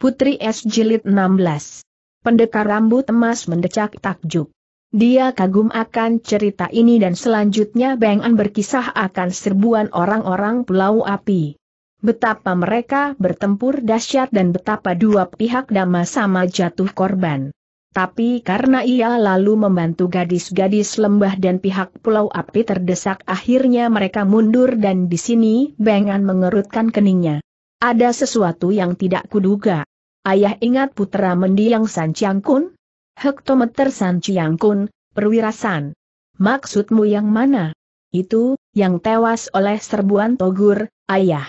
Putri S. Jilid 16. Pendekar rambut emas mendecak takjub. Dia kagum akan cerita ini dan selanjutnya Beng An berkisah akan serbuan orang-orang Pulau Api. Betapa mereka bertempur dahsyat dan betapa dua pihak dama sama jatuh korban. Tapi karena ia lalu membantu gadis-gadis lembah dan pihak Pulau Api terdesak akhirnya mereka mundur dan di sini Beng An mengerutkan keningnya. Ada sesuatu yang tidak kuduga. Ayah ingat putra mendiang San Chiang Kun? Hektometer San Chiang Kun, perwira San. Maksudmu yang mana? Itu, yang tewas oleh serbuan Togur, ayah.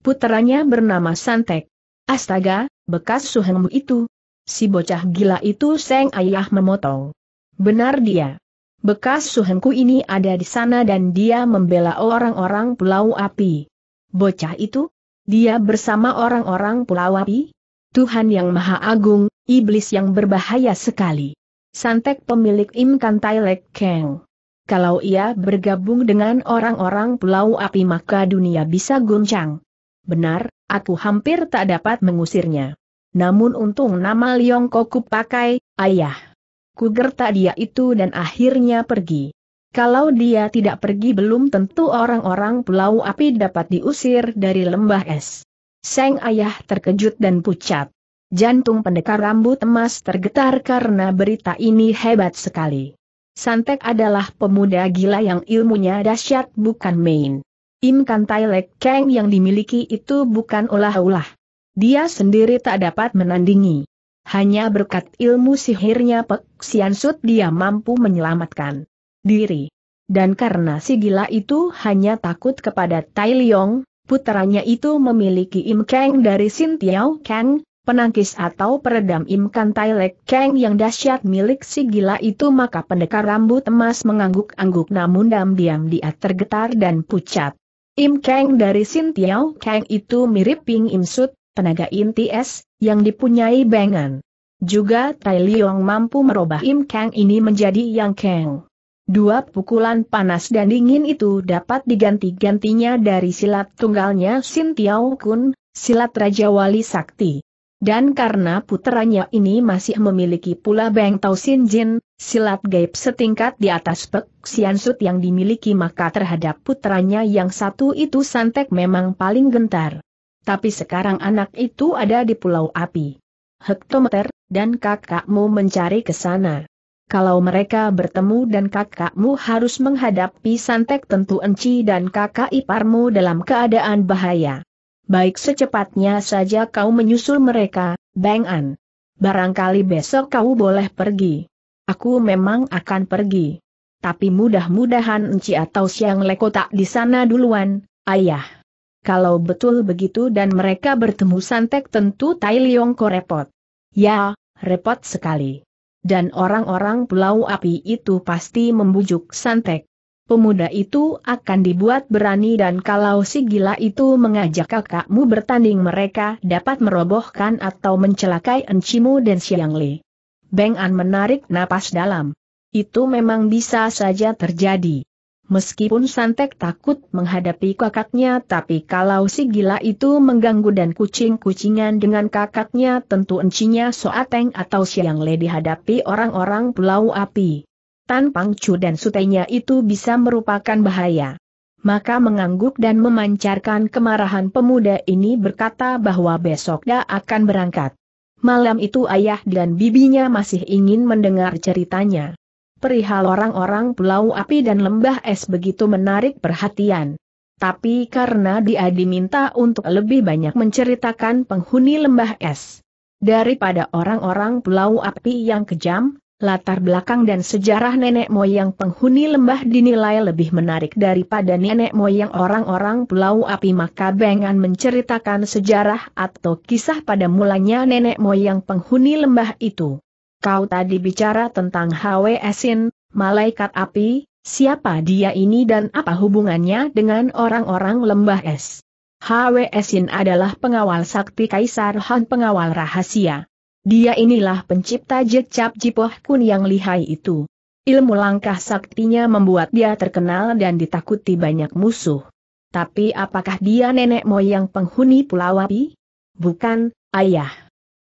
Putranya bernama Santek. Astaga, bekas suhengmu itu. Si bocah gila itu seng ayah memotong. Benar dia. Bekas suhengku ini ada di sana dan dia membela orang-orang pulau api. Bocah itu? Dia bersama orang-orang pulau api? Tuhan yang Maha Agung, iblis yang berbahaya sekali. Santek pemilik Imkan Tailek Keng. Kalau ia bergabung dengan orang-orang Pulau Api maka dunia bisa guncang. Benar, aku hampir tak dapat mengusirnya. Namun untung nama Liong Koku pakai, ayah. Ku Kugerta dia itu dan akhirnya pergi. Kalau dia tidak pergi belum tentu orang-orang Pulau Api dapat diusir dari lembah es. Seng ayah terkejut dan pucat. Jantung pendekar rambut emas tergetar karena berita ini hebat sekali. Santek adalah pemuda gila yang ilmunya dahsyat bukan main. Im Kantailek Kang yang dimiliki itu bukan olah ulah. Dia sendiri tak dapat menandingi. Hanya berkat ilmu sihirnya Pek Siansut dia mampu menyelamatkan diri. Dan karena si gila itu hanya takut kepada Tai Liong, puteranya itu memiliki Im Kang dari Sin Tiao Kang, penangkis atau peredam imkan Tailek Kang yang dahsyat milik si gila itu maka pendekar rambut emas mengangguk-angguk namun diam-diam dia tergetar dan pucat. Im Kang dari Sin Tiao Kang itu mirip Ping Im Sut, tenaga inti es, yang dipunyai bengan. Juga Tai Liong mampu merubah Im Kang ini menjadi Yang Kang. Dua pukulan panas dan dingin itu dapat diganti-gantinya dari silat tunggalnya Sin Tiao Kun, silat Raja Wali Sakti. Dan karena putranya ini masih memiliki pula Beng Tau Sin Jin, silat gaib setingkat di atas Pek Sian Sut yang dimiliki maka terhadap putranya yang satu itu Santek memang paling gentar. Tapi sekarang anak itu ada di Pulau Api. Hektometer, dan kakakmu mencari ke sana. Kalau mereka bertemu dan kakakmu harus menghadapi Santek tentu Enci dan kakak iparmu dalam keadaan bahaya baik secepatnya saja kau menyusul mereka, Bang An. Barangkali besok kau boleh pergi. Aku memang akan pergi. Tapi mudah-mudahan Enci atau Siang Leko tak di sana duluan, ayah. Kalau betul begitu dan mereka bertemu Santek tentu Tai Leong ko repot. Ya, repot sekali. Dan orang-orang pulau api itu pasti membujuk Santek pemuda itu akan dibuat berani dan kalau si gila itu mengajak kakakmu bertanding mereka dapat merobohkan atau mencelakai Encimu dan Siang Li. Beng An menarik napas dalam. Itu memang bisa saja terjadi. Meskipun Santek takut menghadapi kakaknya tapi kalau si gila itu mengganggu dan kucing-kucingan dengan kakaknya tentu encinya Soateng atau Siang Le dihadapi orang-orang Pulau Api. Tan Pangcu dan sutenya itu bisa merupakan bahaya. Maka mengangguk dan memancarkan kemarahan pemuda ini berkata bahwa besok dia akan berangkat. Malam itu ayah dan bibinya masih ingin mendengar ceritanya. Perihal orang-orang pulau api dan lembah es begitu menarik perhatian. Tapi karena dia diminta untuk lebih banyak menceritakan penghuni lembah es daripada orang-orang pulau api yang kejam, latar belakang dan sejarah nenek moyang penghuni lembah dinilai lebih menarik daripada nenek moyang orang-orang Pulau Api maka Bengan menceritakan sejarah atau kisah pada mulanya nenek moyang penghuni lembah itu. Kau tadi bicara tentang Hwe Esin, malaikat api, siapa dia ini dan apa hubungannya dengan orang-orang lembah es. Hwe Esin adalah pengawal sakti Kaisar Han pengawal rahasia. Dia inilah pencipta Jecap Jipoh Kun yang lihai itu. Ilmu langkah saktinya membuat dia terkenal dan ditakuti banyak musuh. Tapi apakah dia nenek moyang penghuni Pulau Api? Bukan, ayah.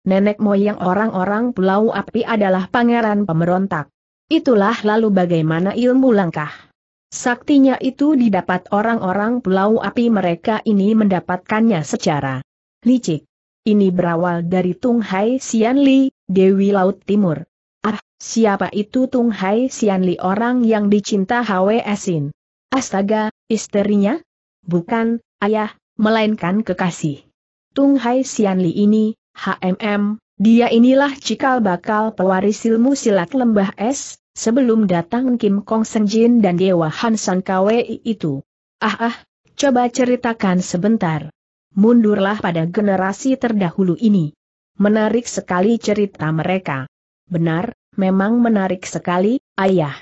Nenek moyang orang-orang Pulau Api adalah pangeran pemberontak. Itulah lalu bagaimana ilmu langkah. Saktinya itu didapat orang-orang Pulau Api mereka ini mendapatkannya secara licik. Ini berawal dari Tung Hai Xian Li, Dewi Laut Timur. Ah, siapa itu Tung Hai Xian Li orang yang dicinta Asin? Astaga, istrinya? Bukan, ayah, melainkan kekasih. Tung Hai Xian Li ini, HMM, dia inilah cikal bakal pewaris ilmu silat lembah es, sebelum datang Kim Kong Senjin dan Dewa Hansan KWI itu. Ah ah, coba ceritakan sebentar mundurlah pada generasi terdahulu ini. Menarik sekali cerita mereka. Benar, memang menarik sekali, ayah.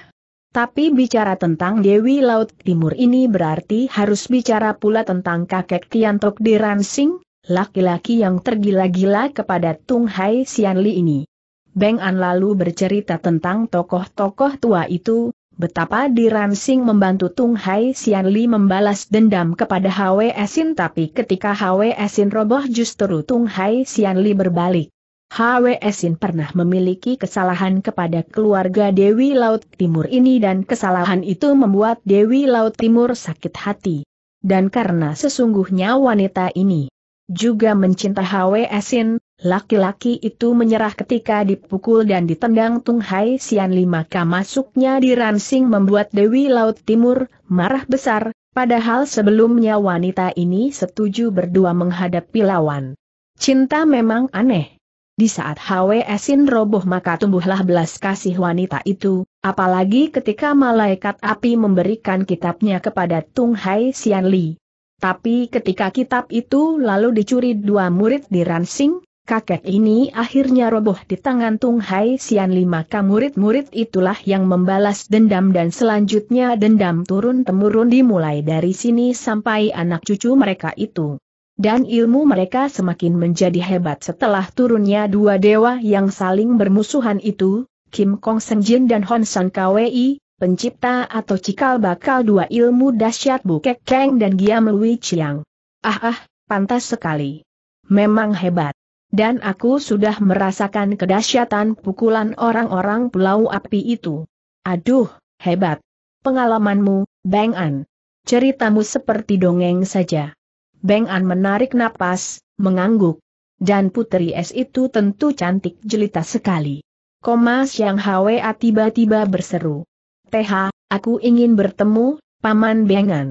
Tapi bicara tentang Dewi Laut Timur ini berarti harus bicara pula tentang kakek Tiantok di Ransing, laki-laki yang tergila-gila kepada Tung Hai Sian Li ini. Beng An lalu bercerita tentang tokoh-tokoh tua itu, betapa diransing membantu Tung Hai Sian Li membalas dendam kepada Hwe Sin tapi ketika Hwe Sin roboh justru Tung Hai Sian Li berbalik. Hwe Sin pernah memiliki kesalahan kepada keluarga Dewi Laut Timur ini dan kesalahan itu membuat Dewi Laut Timur sakit hati. Dan karena sesungguhnya wanita ini juga mencinta Hwe Sin, Laki-laki itu menyerah ketika dipukul dan ditendang Tung Hai Sian maka masuknya di Ransing membuat Dewi Laut Timur marah besar, padahal sebelumnya wanita ini setuju berdua menghadapi lawan. Cinta memang aneh. Di saat Hwe Esin roboh maka tumbuhlah belas kasih wanita itu, apalagi ketika malaikat api memberikan kitabnya kepada Tung Hai Sian Li. Tapi ketika kitab itu lalu dicuri dua murid di Ransing, kakek ini akhirnya roboh di tangan Tung Hai Sian lima murid-murid itulah yang membalas dendam dan selanjutnya dendam turun-temurun dimulai dari sini sampai anak cucu mereka itu. Dan ilmu mereka semakin menjadi hebat setelah turunnya dua dewa yang saling bermusuhan itu, Kim Kong Senjin dan Hon San Kwei, pencipta atau cikal bakal dua ilmu dahsyat Bukek Keng dan Giam Lui Chiang. Ah ah, pantas sekali. Memang hebat dan aku sudah merasakan kedahsyatan pukulan orang-orang pulau api itu. Aduh, hebat. Pengalamanmu, Bang An. Ceritamu seperti dongeng saja. Bang An menarik napas, mengangguk. Dan putri es itu tentu cantik jelita sekali. Komas yang Hwa tiba-tiba berseru. Teh, aku ingin bertemu, Paman Bang An.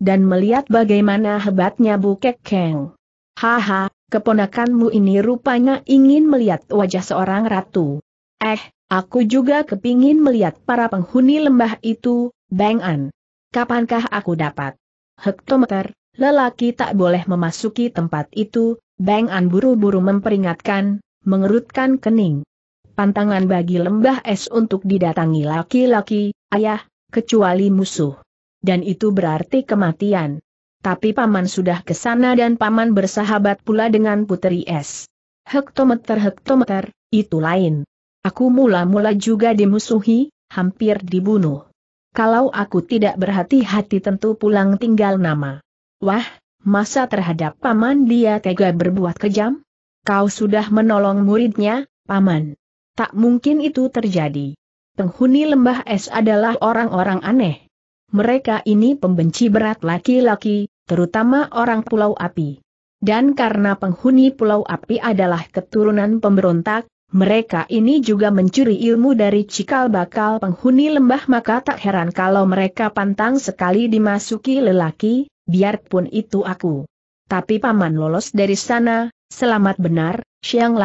Dan melihat bagaimana hebatnya Bukek Keng. Haha, keponakanmu ini rupanya ingin melihat wajah seorang ratu. Eh, aku juga kepingin melihat para penghuni lembah itu, Bang An. Kapankah aku dapat? Hektometer, lelaki tak boleh memasuki tempat itu, Bang An buru-buru memperingatkan, mengerutkan kening. Pantangan bagi lembah es untuk didatangi laki-laki, ayah, kecuali musuh. Dan itu berarti kematian. Tapi paman sudah ke sana dan paman bersahabat pula dengan putri es. Hektometer-hektometer, itu lain. Aku mula-mula juga dimusuhi, hampir dibunuh. Kalau aku tidak berhati-hati tentu pulang tinggal nama. Wah, masa terhadap paman dia tega berbuat kejam? Kau sudah menolong muridnya, paman. Tak mungkin itu terjadi. Penghuni lembah es adalah orang-orang aneh. Mereka ini pembenci berat laki-laki, terutama orang Pulau Api. Dan karena penghuni Pulau Api adalah keturunan pemberontak, mereka ini juga mencuri ilmu dari cikal bakal penghuni lembah maka tak heran kalau mereka pantang sekali dimasuki lelaki, biarpun itu aku. Tapi paman lolos dari sana, selamat benar, Siang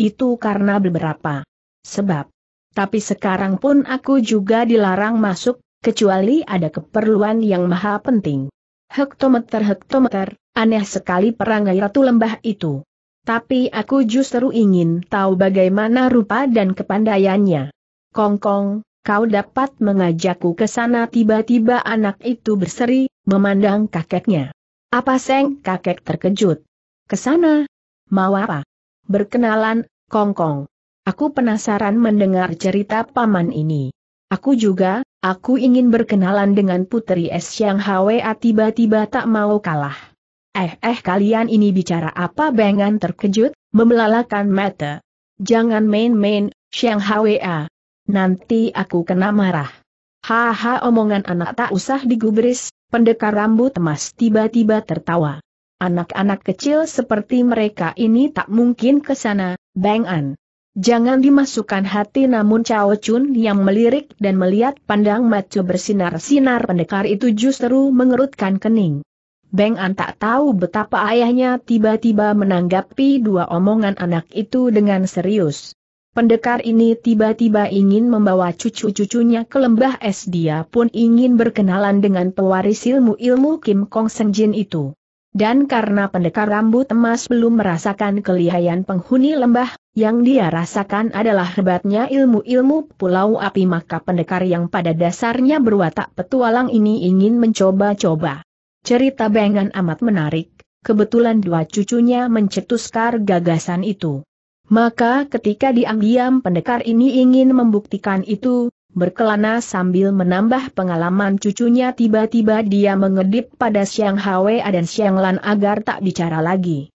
itu karena beberapa sebab. Tapi sekarang pun aku juga dilarang masuk, kecuali ada keperluan yang maha penting. Hektometer-hektometer, aneh sekali perangai Ratu Lembah itu. Tapi aku justru ingin tahu bagaimana rupa dan kepandaiannya. Kongkong, kau dapat mengajakku ke sana tiba-tiba anak itu berseri, memandang kakeknya. Apa seng kakek terkejut? Ke sana? Mau apa? Berkenalan, Kongkong. Aku penasaran mendengar cerita paman ini. Aku juga, Aku ingin berkenalan dengan Putri Es Yang Hwa tiba-tiba tak mau kalah. Eh eh kalian ini bicara apa Bengan terkejut, membelalakan mata. Jangan main-main, Siang Hwa. Nanti aku kena marah. Haha omongan anak tak usah digubris, pendekar rambut emas tiba-tiba tertawa. Anak-anak kecil seperti mereka ini tak mungkin ke sana, Bang An. Jangan dimasukkan hati namun Cao Chun yang melirik dan melihat pandang mata bersinar-sinar pendekar itu justru mengerutkan kening. Beng An tak tahu betapa ayahnya tiba-tiba menanggapi dua omongan anak itu dengan serius. Pendekar ini tiba-tiba ingin membawa cucu-cucunya ke lembah es dia pun ingin berkenalan dengan pewaris ilmu-ilmu Kim Kong Senjin itu. Dan karena pendekar rambut emas belum merasakan kelihayan penghuni lembah yang dia rasakan adalah hebatnya ilmu-ilmu pulau api maka pendekar yang pada dasarnya berwatak petualang ini ingin mencoba-coba. Cerita Bengan amat menarik, kebetulan dua cucunya mencetuskan gagasan itu. Maka ketika diam-diam pendekar ini ingin membuktikan itu, berkelana sambil menambah pengalaman cucunya tiba-tiba dia mengedip pada Siang Hwa dan Siang Lan agar tak bicara lagi.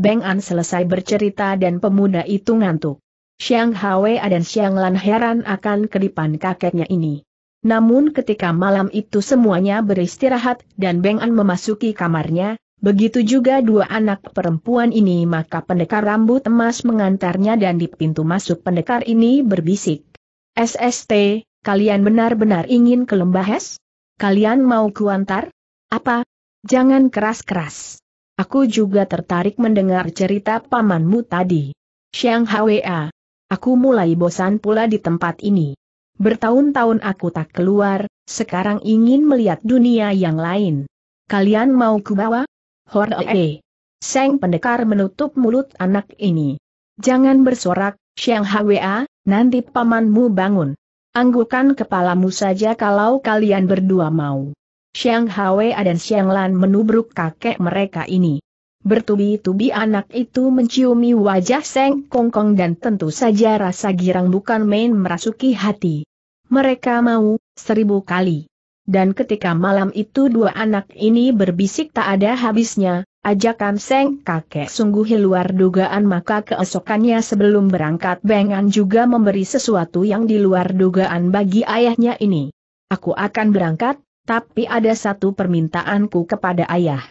Beng An selesai bercerita dan pemuda itu ngantuk. Xiang Hwa dan Xiang Lan heran akan kedipan kakeknya ini. Namun ketika malam itu semuanya beristirahat dan Beng An memasuki kamarnya, begitu juga dua anak perempuan ini maka pendekar rambut emas mengantarnya dan di pintu masuk pendekar ini berbisik. SST, kalian benar-benar ingin ke lembah es? Kalian mau kuantar? Apa? Jangan keras-keras. Aku juga tertarik mendengar cerita pamanmu tadi. Xiang Hwa. Aku mulai bosan pula di tempat ini. Bertahun-tahun aku tak keluar, sekarang ingin melihat dunia yang lain. Kalian mau kubawa? Horee. Seng pendekar menutup mulut anak ini. Jangan bersorak, Xiang Hwa, nanti pamanmu bangun. Anggukan kepalamu saja kalau kalian berdua mau. Xiang Hwa dan Xiang Lan menubruk kakek mereka ini. Bertubi-tubi anak itu menciumi wajah Seng Kongkong dan tentu saja rasa girang bukan main merasuki hati. Mereka mau, seribu kali. Dan ketika malam itu dua anak ini berbisik tak ada habisnya, ajakan Seng kakek sungguh luar dugaan maka keesokannya sebelum berangkat Bengan juga memberi sesuatu yang di luar dugaan bagi ayahnya ini. Aku akan berangkat, tapi ada satu permintaanku kepada ayah.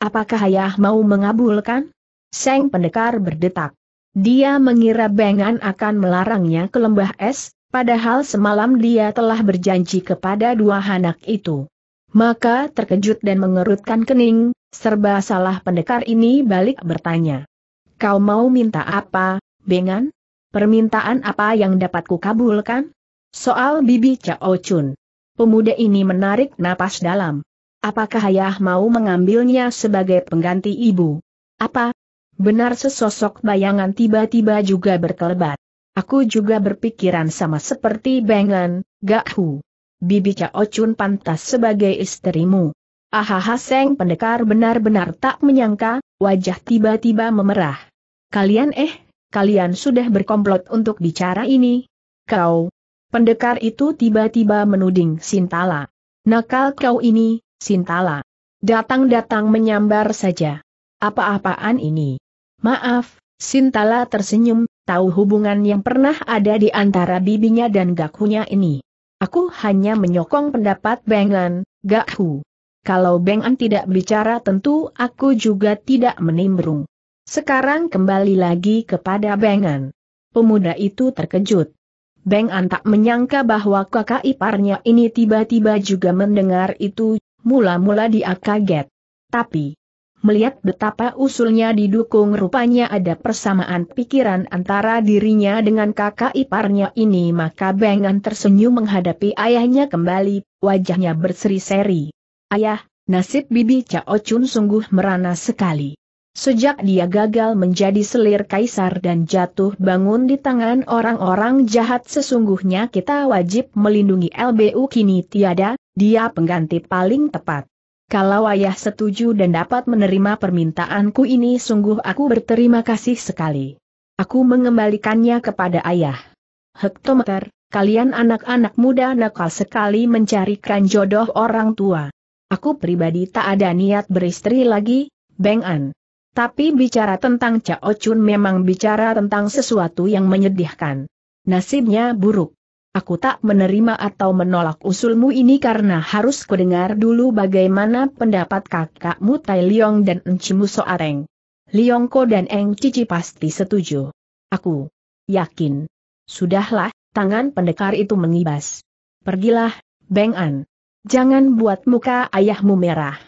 Apakah ayah mau mengabulkan? Seng pendekar berdetak. Dia mengira Bengan akan melarangnya ke lembah es, padahal semalam dia telah berjanji kepada dua anak itu. Maka terkejut dan mengerutkan kening, serba salah pendekar ini balik bertanya. Kau mau minta apa, Bengan? Permintaan apa yang dapat kukabulkan? Soal Bibi Cao Chun. Pemuda ini menarik napas dalam. Apakah ayah mau mengambilnya sebagai pengganti ibu? Apa? Benar sesosok bayangan tiba-tiba juga berkelebat. Aku juga berpikiran sama seperti Bengan, Gak Hu. Bibi Cao Chun pantas sebagai istrimu. Ahaha Seng pendekar benar-benar tak menyangka, wajah tiba-tiba memerah. Kalian eh, kalian sudah berkomplot untuk bicara ini? Kau, Pendekar itu tiba-tiba menuding Sintala. Nakal kau ini, Sintala. Datang-datang menyambar saja. Apa-apaan ini? Maaf, Sintala tersenyum, tahu hubungan yang pernah ada di antara bibinya dan Gakunya ini. Aku hanya menyokong pendapat Bengan, Gakhu. Kalau Bengan tidak bicara tentu aku juga tidak menimbrung. Sekarang kembali lagi kepada Bengan. Pemuda itu terkejut. Beng An tak menyangka bahwa kakak iparnya ini tiba-tiba juga mendengar itu, mula-mula dia kaget. Tapi, melihat betapa usulnya didukung rupanya ada persamaan pikiran antara dirinya dengan kakak iparnya ini maka Beng An tersenyum menghadapi ayahnya kembali, wajahnya berseri-seri. Ayah, nasib bibi Cao Chun sungguh merana sekali. Sejak dia gagal menjadi selir kaisar dan jatuh bangun di tangan orang-orang jahat sesungguhnya kita wajib melindungi LBU kini tiada, dia pengganti paling tepat. Kalau ayah setuju dan dapat menerima permintaanku ini sungguh aku berterima kasih sekali. Aku mengembalikannya kepada ayah. Hektometer, kalian anak-anak muda nakal sekali mencarikan jodoh orang tua. Aku pribadi tak ada niat beristri lagi, Beng An. Tapi bicara tentang Cao Chun memang bicara tentang sesuatu yang menyedihkan. Nasibnya buruk. Aku tak menerima atau menolak usulmu ini karena harus kudengar dulu bagaimana pendapat kakakmu Tai Liong dan Encimu Soareng. Ko dan Eng Cici pasti setuju. Aku yakin. Sudahlah, tangan pendekar itu mengibas. Pergilah, Beng An. Jangan buat muka ayahmu merah.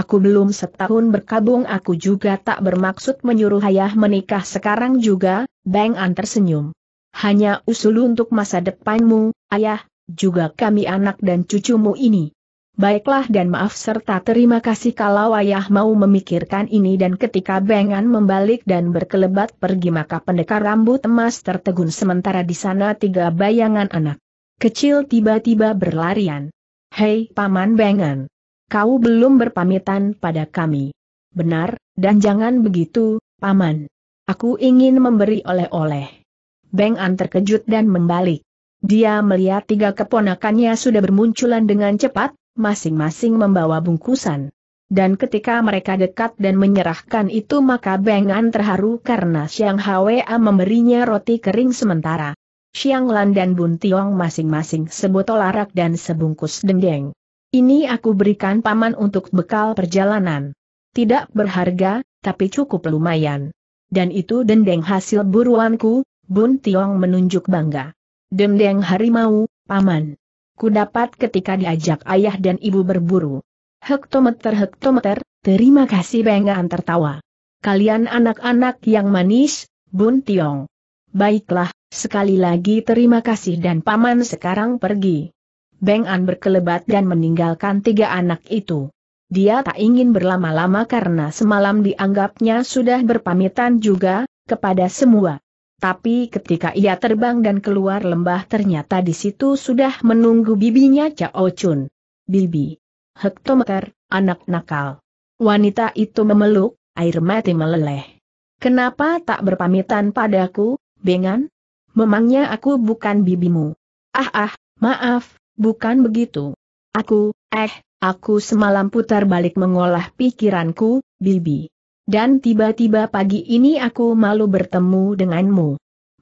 Aku belum setahun berkabung aku juga tak bermaksud menyuruh ayah menikah sekarang juga, Bang An tersenyum. Hanya usul untuk masa depanmu, ayah, juga kami anak dan cucumu ini. Baiklah dan maaf serta terima kasih kalau ayah mau memikirkan ini dan ketika Bengan membalik dan berkelebat pergi maka pendekar rambut emas tertegun sementara di sana tiga bayangan anak kecil tiba-tiba berlarian. Hei Paman Bengan! kau belum berpamitan pada kami. Benar, dan jangan begitu, Paman. Aku ingin memberi oleh-oleh. Beng An terkejut dan membalik. Dia melihat tiga keponakannya sudah bermunculan dengan cepat, masing-masing membawa bungkusan. Dan ketika mereka dekat dan menyerahkan itu maka Beng An terharu karena Siang Hwa memberinya roti kering sementara. Siang Lan dan Bun Tiong masing-masing sebotol arak dan sebungkus dendeng. Ini aku berikan paman untuk bekal perjalanan. Tidak berharga, tapi cukup lumayan. Dan itu dendeng hasil buruanku, Bun Tiong menunjuk bangga. Dendeng harimau, paman. Ku dapat ketika diajak ayah dan ibu berburu. Hektometer-hektometer, terima kasih Bengaan tertawa. Kalian anak-anak yang manis, Bun Tiong. Baiklah, sekali lagi terima kasih dan paman sekarang pergi. Beng An berkelebat dan meninggalkan tiga anak itu. Dia tak ingin berlama-lama karena semalam dianggapnya sudah berpamitan juga, kepada semua. Tapi ketika ia terbang dan keluar lembah ternyata di situ sudah menunggu bibinya Cao Chun. Bibi. Hektometer, anak nakal. Wanita itu memeluk, air mati meleleh. Kenapa tak berpamitan padaku, Bengan? Memangnya aku bukan bibimu. Ah ah, maaf, bukan begitu. Aku, eh, aku semalam putar balik mengolah pikiranku, Bibi. Dan tiba-tiba pagi ini aku malu bertemu denganmu.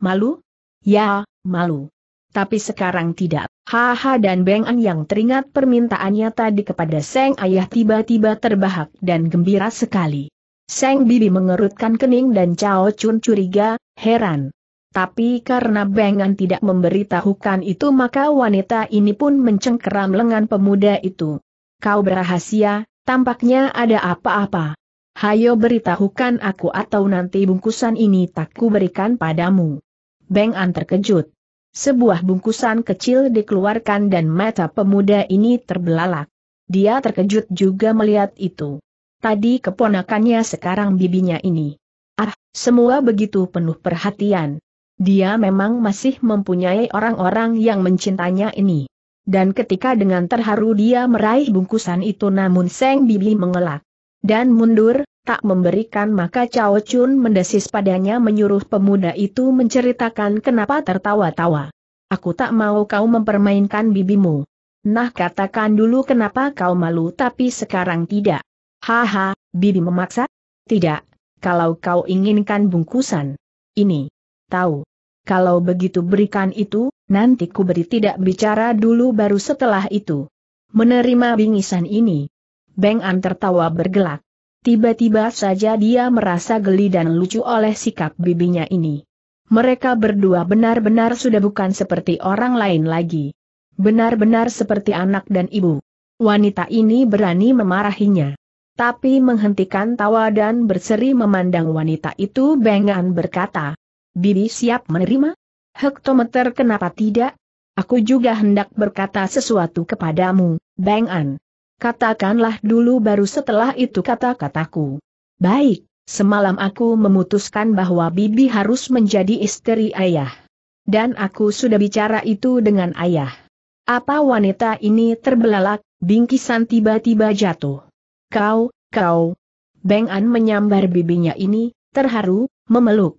Malu? Ya, malu. Tapi sekarang tidak. Haha dan Beng An yang teringat permintaannya tadi kepada Seng Ayah tiba-tiba terbahak dan gembira sekali. Seng Bibi mengerutkan kening dan Cao Chun curiga, heran. Tapi karena Bengan tidak memberitahukan itu maka wanita ini pun mencengkeram lengan pemuda itu. Kau berahasia, tampaknya ada apa-apa. Hayo beritahukan aku atau nanti bungkusan ini tak kuberikan padamu. Bengan terkejut. Sebuah bungkusan kecil dikeluarkan dan mata pemuda ini terbelalak. Dia terkejut juga melihat itu. Tadi keponakannya sekarang bibinya ini. Ah, semua begitu penuh perhatian. Dia memang masih mempunyai orang-orang yang mencintainya ini. Dan ketika dengan terharu dia meraih bungkusan itu namun Seng Bibi mengelak. Dan mundur, tak memberikan maka Cao Chun mendesis padanya menyuruh pemuda itu menceritakan kenapa tertawa-tawa. Aku tak mau kau mempermainkan bibimu. Nah katakan dulu kenapa kau malu tapi sekarang tidak. Haha, bibi memaksa? Tidak, kalau kau inginkan bungkusan. Ini tahu. Kalau begitu berikan itu, nanti ku beri tidak bicara dulu baru setelah itu. Menerima bingisan ini. Beng An tertawa bergelak. Tiba-tiba saja dia merasa geli dan lucu oleh sikap bibinya ini. Mereka berdua benar-benar sudah bukan seperti orang lain lagi. Benar-benar seperti anak dan ibu. Wanita ini berani memarahinya. Tapi menghentikan tawa dan berseri memandang wanita itu Beng An berkata, Bibi siap menerima? Hektometer kenapa tidak? Aku juga hendak berkata sesuatu kepadamu, Bang An. Katakanlah dulu baru setelah itu kata-kataku. Baik, semalam aku memutuskan bahwa Bibi harus menjadi istri ayah. Dan aku sudah bicara itu dengan ayah. Apa wanita ini terbelalak, bingkisan tiba-tiba jatuh. Kau, kau. Bang An menyambar bibinya ini, terharu, memeluk.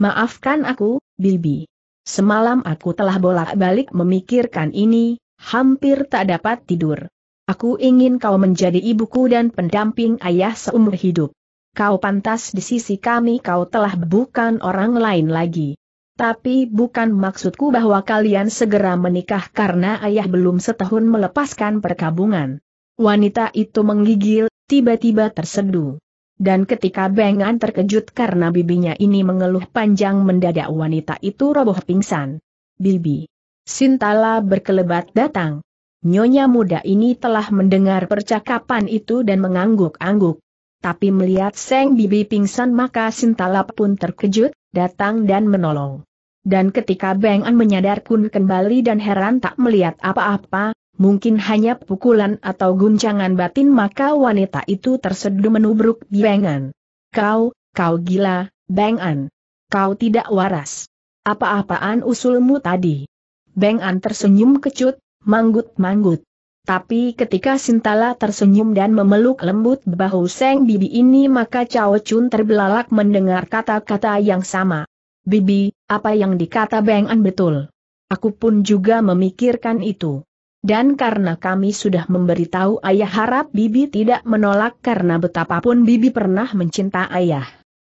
Maafkan aku, Bibi. Semalam aku telah bolak-balik memikirkan ini, hampir tak dapat tidur. Aku ingin kau menjadi ibuku dan pendamping ayah seumur hidup. Kau pantas di sisi kami kau telah bukan orang lain lagi. Tapi bukan maksudku bahwa kalian segera menikah karena ayah belum setahun melepaskan perkabungan. Wanita itu menggigil, tiba-tiba terseduh. Dan ketika Bengan terkejut karena bibinya ini mengeluh panjang mendadak wanita itu roboh pingsan. Bibi. Sintala berkelebat datang. Nyonya muda ini telah mendengar percakapan itu dan mengangguk-angguk. Tapi melihat Seng Bibi pingsan maka Sintala pun terkejut, datang dan menolong. Dan ketika Beng An menyadar Kun kembali dan heran tak melihat apa-apa, mungkin hanya pukulan atau guncangan batin maka wanita itu terseduh menubruk Beng An. Kau, kau gila, Beng An. Kau tidak waras. Apa-apaan usulmu tadi? Beng An tersenyum kecut, manggut-manggut. Tapi ketika Sintala tersenyum dan memeluk lembut bahu Seng Bibi ini maka Cao Chun terbelalak mendengar kata-kata yang sama. Bibi, apa yang dikata Beng An betul. Aku pun juga memikirkan itu. Dan karena kami sudah memberitahu ayah harap Bibi tidak menolak karena betapapun Bibi pernah mencinta ayah.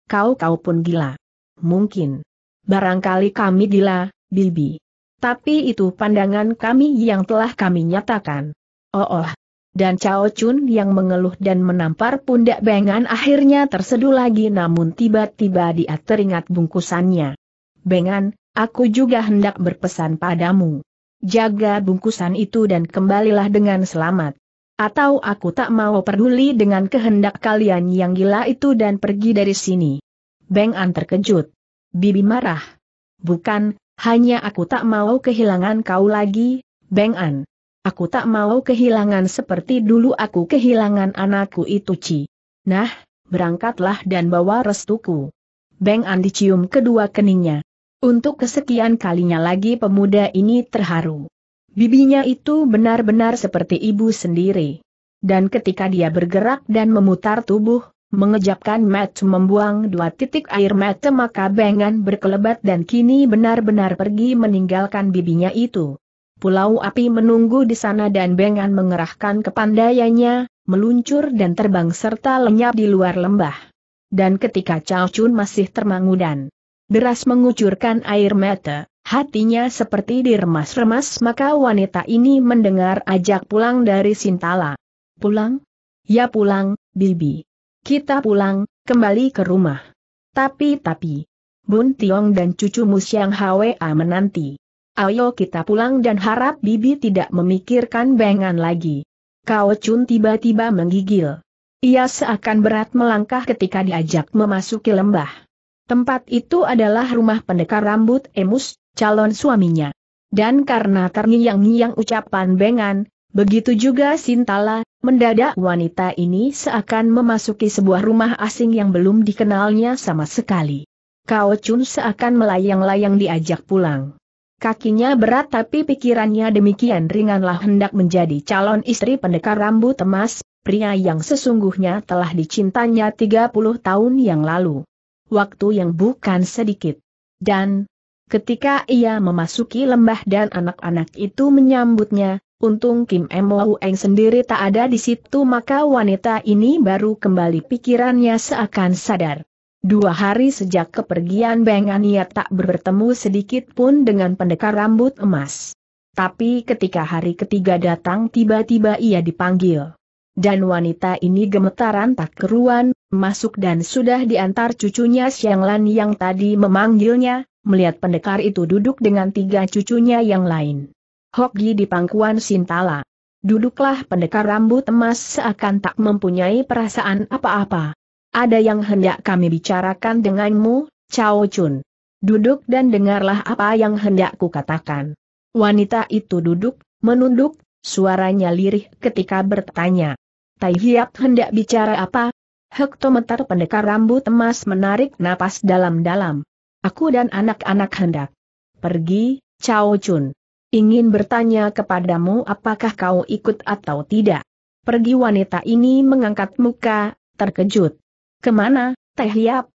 Kau-kau pun gila. Mungkin. Barangkali kami gila, Bibi. Tapi itu pandangan kami yang telah kami nyatakan. Oh, oh dan Cao Chun yang mengeluh dan menampar pundak Bengan akhirnya tersedu lagi namun tiba-tiba dia teringat bungkusannya. Bengan, aku juga hendak berpesan padamu. Jaga bungkusan itu dan kembalilah dengan selamat. Atau aku tak mau peduli dengan kehendak kalian yang gila itu dan pergi dari sini. Beng An terkejut. Bibi marah. Bukan, hanya aku tak mau kehilangan kau lagi, Beng An. Aku tak mau kehilangan seperti dulu aku kehilangan anakku itu Ci. Nah, berangkatlah dan bawa restuku. Beng An dicium kedua keningnya. Untuk kesekian kalinya lagi pemuda ini terharu. Bibinya itu benar-benar seperti ibu sendiri. Dan ketika dia bergerak dan memutar tubuh, mengejapkan mata membuang dua titik air mata maka Beng berkelebat dan kini benar-benar pergi meninggalkan bibinya itu. Pulau api menunggu di sana dan Bengan mengerahkan kepandaiannya, meluncur dan terbang serta lenyap di luar lembah. Dan ketika Chao Chun masih termangu dan deras mengucurkan air mata, hatinya seperti diremas-remas maka wanita ini mendengar ajak pulang dari Sintala. Pulang? Ya pulang, Bibi. Kita pulang, kembali ke rumah. Tapi tapi, Bun Tiong dan cucumu Siang Hwa menanti. Ayo kita pulang dan harap Bibi tidak memikirkan bengan lagi. Kau Chun tiba-tiba menggigil. Ia seakan berat melangkah ketika diajak memasuki lembah. Tempat itu adalah rumah pendekar rambut Emus, calon suaminya. Dan karena terngiang-ngiang ucapan bengan, begitu juga Sintala, mendadak wanita ini seakan memasuki sebuah rumah asing yang belum dikenalnya sama sekali. Kau Chun seakan melayang-layang diajak pulang kakinya berat tapi pikirannya demikian ringanlah hendak menjadi calon istri pendekar rambut emas, pria yang sesungguhnya telah dicintanya 30 tahun yang lalu. Waktu yang bukan sedikit. Dan, ketika ia memasuki lembah dan anak-anak itu menyambutnya, untung Kim Mo Eng sendiri tak ada di situ maka wanita ini baru kembali pikirannya seakan sadar. Dua hari sejak kepergian Beng Ania tak bertemu sedikit pun dengan pendekar rambut emas. Tapi ketika hari ketiga datang tiba-tiba ia dipanggil. Dan wanita ini gemetaran tak keruan, masuk dan sudah diantar cucunya Siang Lan yang tadi memanggilnya, melihat pendekar itu duduk dengan tiga cucunya yang lain. Hoki di pangkuan Sintala. Duduklah pendekar rambut emas seakan tak mempunyai perasaan apa-apa ada yang hendak kami bicarakan denganmu, Cao Chun. Duduk dan dengarlah apa yang hendak kukatakan. Wanita itu duduk, menunduk, suaranya lirih ketika bertanya. Tai Hiap hendak bicara apa? Hektometer pendekar rambut emas menarik napas dalam-dalam. Aku dan anak-anak hendak pergi, Cao Chun. Ingin bertanya kepadamu apakah kau ikut atau tidak. Pergi wanita ini mengangkat muka, terkejut. Kemana, Teh Liap?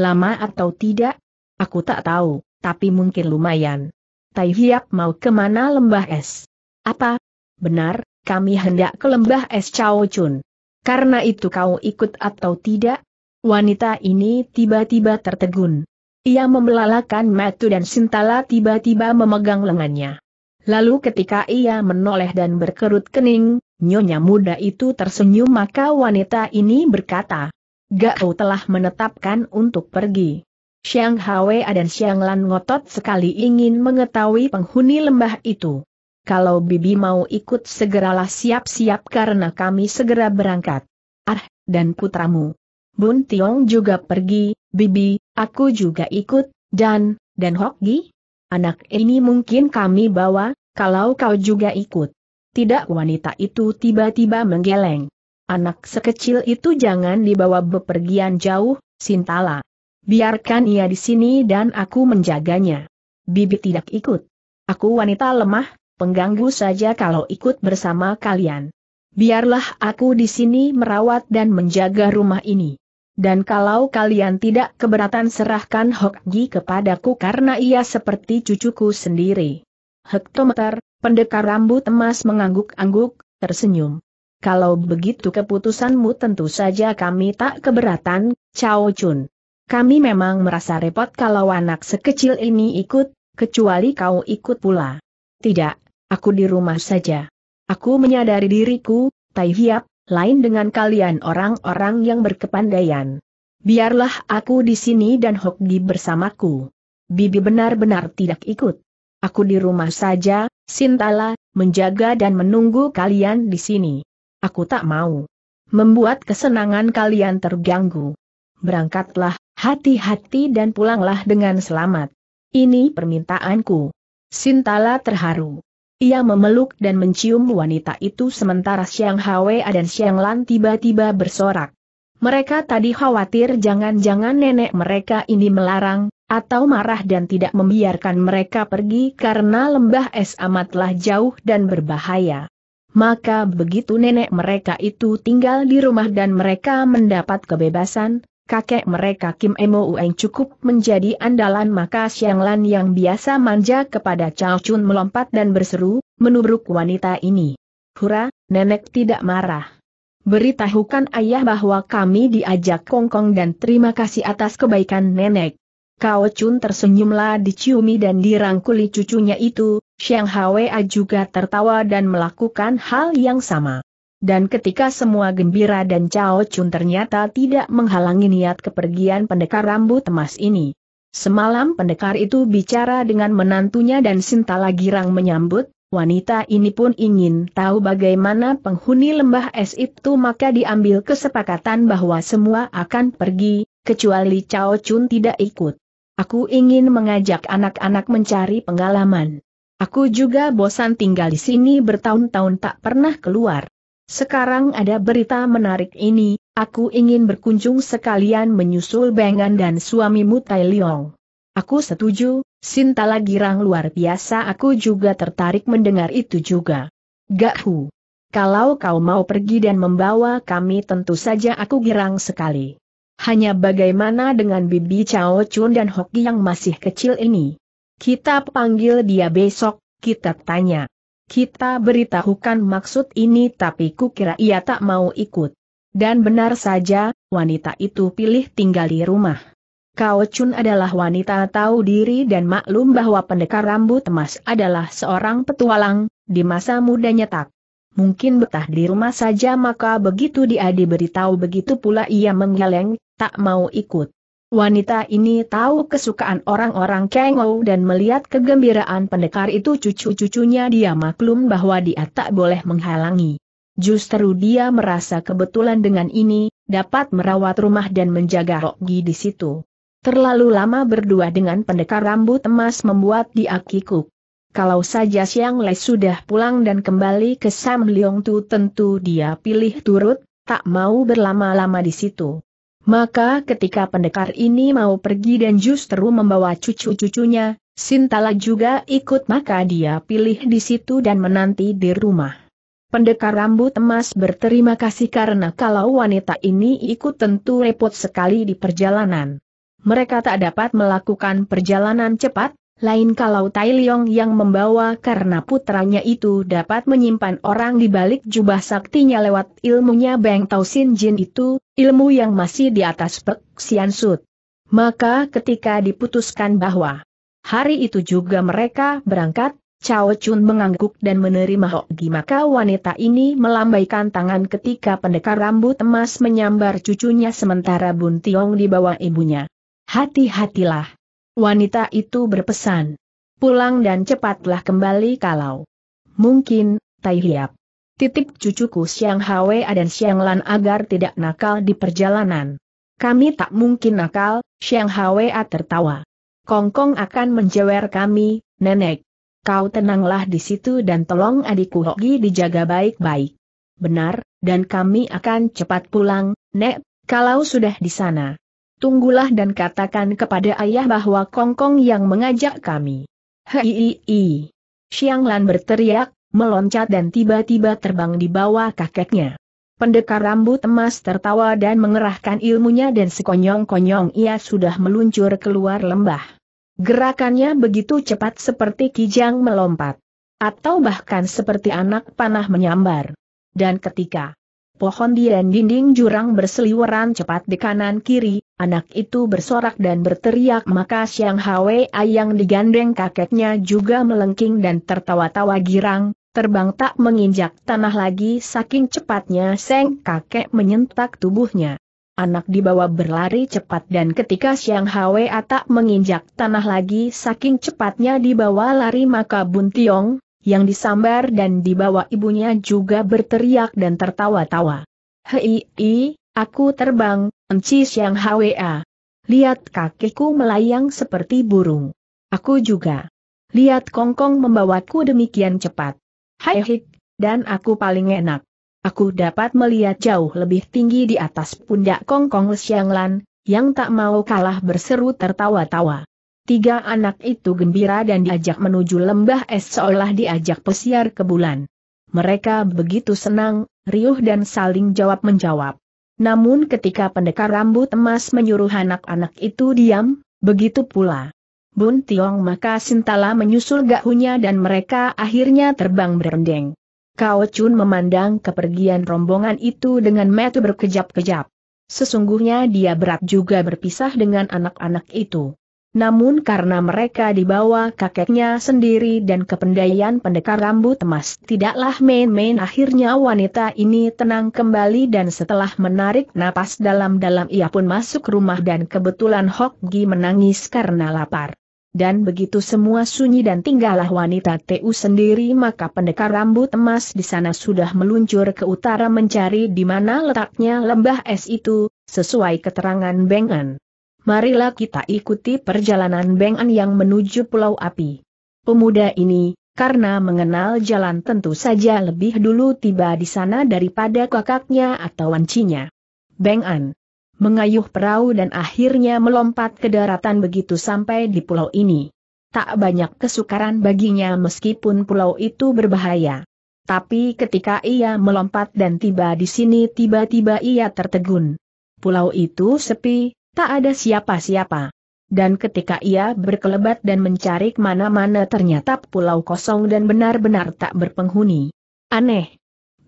Lama atau tidak? Aku tak tahu, tapi mungkin lumayan. Tai Hiap mau kemana lembah es? Apa? Benar, kami hendak ke lembah es Chao Chun. Karena itu kau ikut atau tidak? Wanita ini tiba-tiba tertegun. Ia membelalakan matu dan Sintala tiba-tiba memegang lengannya. Lalu ketika ia menoleh dan berkerut kening, nyonya muda itu tersenyum maka wanita ini berkata, Gao telah menetapkan untuk pergi. Xiang Hwa dan Xiang Lan ngotot sekali ingin mengetahui penghuni lembah itu. Kalau Bibi mau ikut segeralah siap-siap karena kami segera berangkat. Ah, dan putramu. Bun Tiong juga pergi, Bibi, aku juga ikut, dan, dan Hok Gi? Anak ini mungkin kami bawa, kalau kau juga ikut. Tidak wanita itu tiba-tiba menggeleng. Anak sekecil itu jangan dibawa bepergian jauh, Sintala. Biarkan ia di sini dan aku menjaganya. Bibi tidak ikut. Aku wanita lemah, pengganggu saja kalau ikut bersama kalian. Biarlah aku di sini merawat dan menjaga rumah ini. Dan kalau kalian tidak keberatan serahkan Hokgi kepadaku karena ia seperti cucuku sendiri. Hektometer, pendekar rambut emas mengangguk-angguk, tersenyum. Kalau begitu keputusanmu tentu saja kami tak keberatan, Cao Chun. Kami memang merasa repot kalau anak sekecil ini ikut, kecuali kau ikut pula. Tidak, aku di rumah saja. Aku menyadari diriku, Tai Hiap, lain dengan kalian orang-orang yang berkepandaian. Biarlah aku di sini dan Gi bersamaku. Bibi benar-benar tidak ikut. Aku di rumah saja, Sintala, menjaga dan menunggu kalian di sini. Aku tak mau membuat kesenangan kalian terganggu. Berangkatlah, hati-hati dan pulanglah dengan selamat. Ini permintaanku. Sintala terharu. Ia memeluk dan mencium wanita itu sementara Siang Hwe dan Siang Lan tiba-tiba bersorak. Mereka tadi khawatir jangan-jangan nenek mereka ini melarang, atau marah dan tidak membiarkan mereka pergi karena lembah es amatlah jauh dan berbahaya. Maka begitu nenek mereka itu tinggal di rumah dan mereka mendapat kebebasan, kakek mereka Kim Emo Ueng cukup menjadi andalan maka Xiang Lan yang biasa manja kepada Chao Chun melompat dan berseru, menubruk wanita ini. Hura, nenek tidak marah. Beritahukan ayah bahwa kami diajak Kongkong dan terima kasih atas kebaikan nenek. Kao Chun tersenyumlah diciumi dan dirangkuli cucunya itu, Xiang Hwa juga tertawa dan melakukan hal yang sama. Dan ketika semua gembira dan Cao Chun ternyata tidak menghalangi niat kepergian pendekar rambut emas ini. Semalam pendekar itu bicara dengan menantunya dan Sintala Girang menyambut, wanita ini pun ingin tahu bagaimana penghuni lembah es itu maka diambil kesepakatan bahwa semua akan pergi, kecuali Cao Chun tidak ikut. Aku ingin mengajak anak-anak mencari pengalaman. Aku juga bosan tinggal di sini bertahun-tahun tak pernah keluar. Sekarang ada berita menarik ini, aku ingin berkunjung sekalian menyusul Bengan dan suamimu Tai Leong. Aku setuju, Sintala girang luar biasa aku juga tertarik mendengar itu juga. Gak hu. Kalau kau mau pergi dan membawa kami tentu saja aku girang sekali. Hanya bagaimana dengan Bibi Cao Chun dan Hoki yang masih kecil ini? Kita panggil dia besok, kita tanya. Kita beritahukan maksud ini tapi kukira ia tak mau ikut. Dan benar saja, wanita itu pilih tinggal di rumah. Kao Chun adalah wanita tahu diri dan maklum bahwa pendekar rambut emas adalah seorang petualang, di masa mudanya tak mungkin betah di rumah saja maka begitu dia diberitahu begitu pula ia menggeleng, tak mau ikut. Wanita ini tahu kesukaan orang-orang Kengou dan melihat kegembiraan pendekar itu cucu-cucunya dia maklum bahwa dia tak boleh menghalangi. Justru dia merasa kebetulan dengan ini, dapat merawat rumah dan menjaga Rokgi di situ. Terlalu lama berdua dengan pendekar rambut emas membuat dia kikuk. Kalau saja Siang Le sudah pulang dan kembali ke Sam Leong Tu tentu dia pilih turut, tak mau berlama-lama di situ. Maka ketika pendekar ini mau pergi dan justru membawa cucu-cucunya, Sintala juga ikut maka dia pilih di situ dan menanti di rumah. Pendekar rambut emas berterima kasih karena kalau wanita ini ikut tentu repot sekali di perjalanan. Mereka tak dapat melakukan perjalanan cepat, lain kalau Tai Leong yang membawa karena putranya itu dapat menyimpan orang di balik jubah saktinya lewat ilmunya Beng Tau Sin Jin itu, ilmu yang masih di atas peksian sud. Maka ketika diputuskan bahwa hari itu juga mereka berangkat, Cao Chun mengangguk dan menerima Hokgi maka wanita ini melambaikan tangan ketika pendekar rambut emas menyambar cucunya sementara Bun Tiong di bawah ibunya. Hati-hatilah. Wanita itu berpesan. Pulang dan cepatlah kembali kalau mungkin, Tai Hiap. Titip cucuku Siang Hwa dan Siang Lan agar tidak nakal di perjalanan. Kami tak mungkin nakal, Siang Hwa tertawa. Kongkong akan menjewer kami, nenek. Kau tenanglah di situ dan tolong adikku Hoki dijaga baik-baik. Benar, dan kami akan cepat pulang, Nek, kalau sudah di sana. Tunggulah dan katakan kepada ayah bahwa Kongkong yang mengajak kami. Hei, Siang Lan berteriak, meloncat dan tiba-tiba terbang di bawah kakeknya. Pendekar rambut emas tertawa dan mengerahkan ilmunya dan sekonyong-konyong ia sudah meluncur keluar lembah. Gerakannya begitu cepat seperti kijang melompat. Atau bahkan seperti anak panah menyambar. Dan ketika pohon di dinding jurang berseliweran cepat di kanan kiri, anak itu bersorak dan berteriak maka Siang Hwa yang digandeng kakeknya juga melengking dan tertawa-tawa girang, terbang tak menginjak tanah lagi saking cepatnya Seng kakek menyentak tubuhnya. Anak dibawa berlari cepat dan ketika Siang Hwa tak menginjak tanah lagi saking cepatnya dibawa lari maka Bun Tiong, yang disambar dan dibawa ibunya juga berteriak dan tertawa-tawa. Hei, i, aku terbang, enci Siang Hwa. Lihat kakekku melayang seperti burung. Aku juga. Lihat Kongkong membawaku demikian cepat. Hai hik, dan aku paling enak. Aku dapat melihat jauh lebih tinggi di atas pundak Kongkong Xianglan, yang tak mau kalah berseru tertawa-tawa. Tiga anak itu gembira dan diajak menuju lembah es seolah diajak pesiar ke bulan. Mereka begitu senang, riuh dan saling jawab-menjawab. Namun ketika pendekar rambut emas menyuruh anak-anak itu diam, begitu pula. Bun Tiong maka Sintala menyusul gahunya dan mereka akhirnya terbang berendeng. Kao Chun memandang kepergian rombongan itu dengan metu berkejap-kejap. Sesungguhnya dia berat juga berpisah dengan anak-anak itu. Namun karena mereka dibawa kakeknya sendiri dan kependaian pendekar rambut emas tidaklah main-main akhirnya wanita ini tenang kembali dan setelah menarik napas dalam-dalam ia pun masuk rumah dan kebetulan Hok Gi menangis karena lapar dan begitu semua sunyi dan tinggallah wanita TU sendiri maka pendekar rambut emas di sana sudah meluncur ke utara mencari di mana letaknya lembah es itu, sesuai keterangan Bengan. Marilah kita ikuti perjalanan Bengan yang menuju Pulau Api. Pemuda ini, karena mengenal jalan tentu saja lebih dulu tiba di sana daripada kakaknya atau wancinya. Bengan mengayuh perahu dan akhirnya melompat ke daratan begitu sampai di pulau ini. Tak banyak kesukaran baginya meskipun pulau itu berbahaya. Tapi ketika ia melompat dan tiba di sini tiba-tiba ia tertegun. Pulau itu sepi, tak ada siapa-siapa. Dan ketika ia berkelebat dan mencari kemana-mana ternyata pulau kosong dan benar-benar tak berpenghuni. Aneh.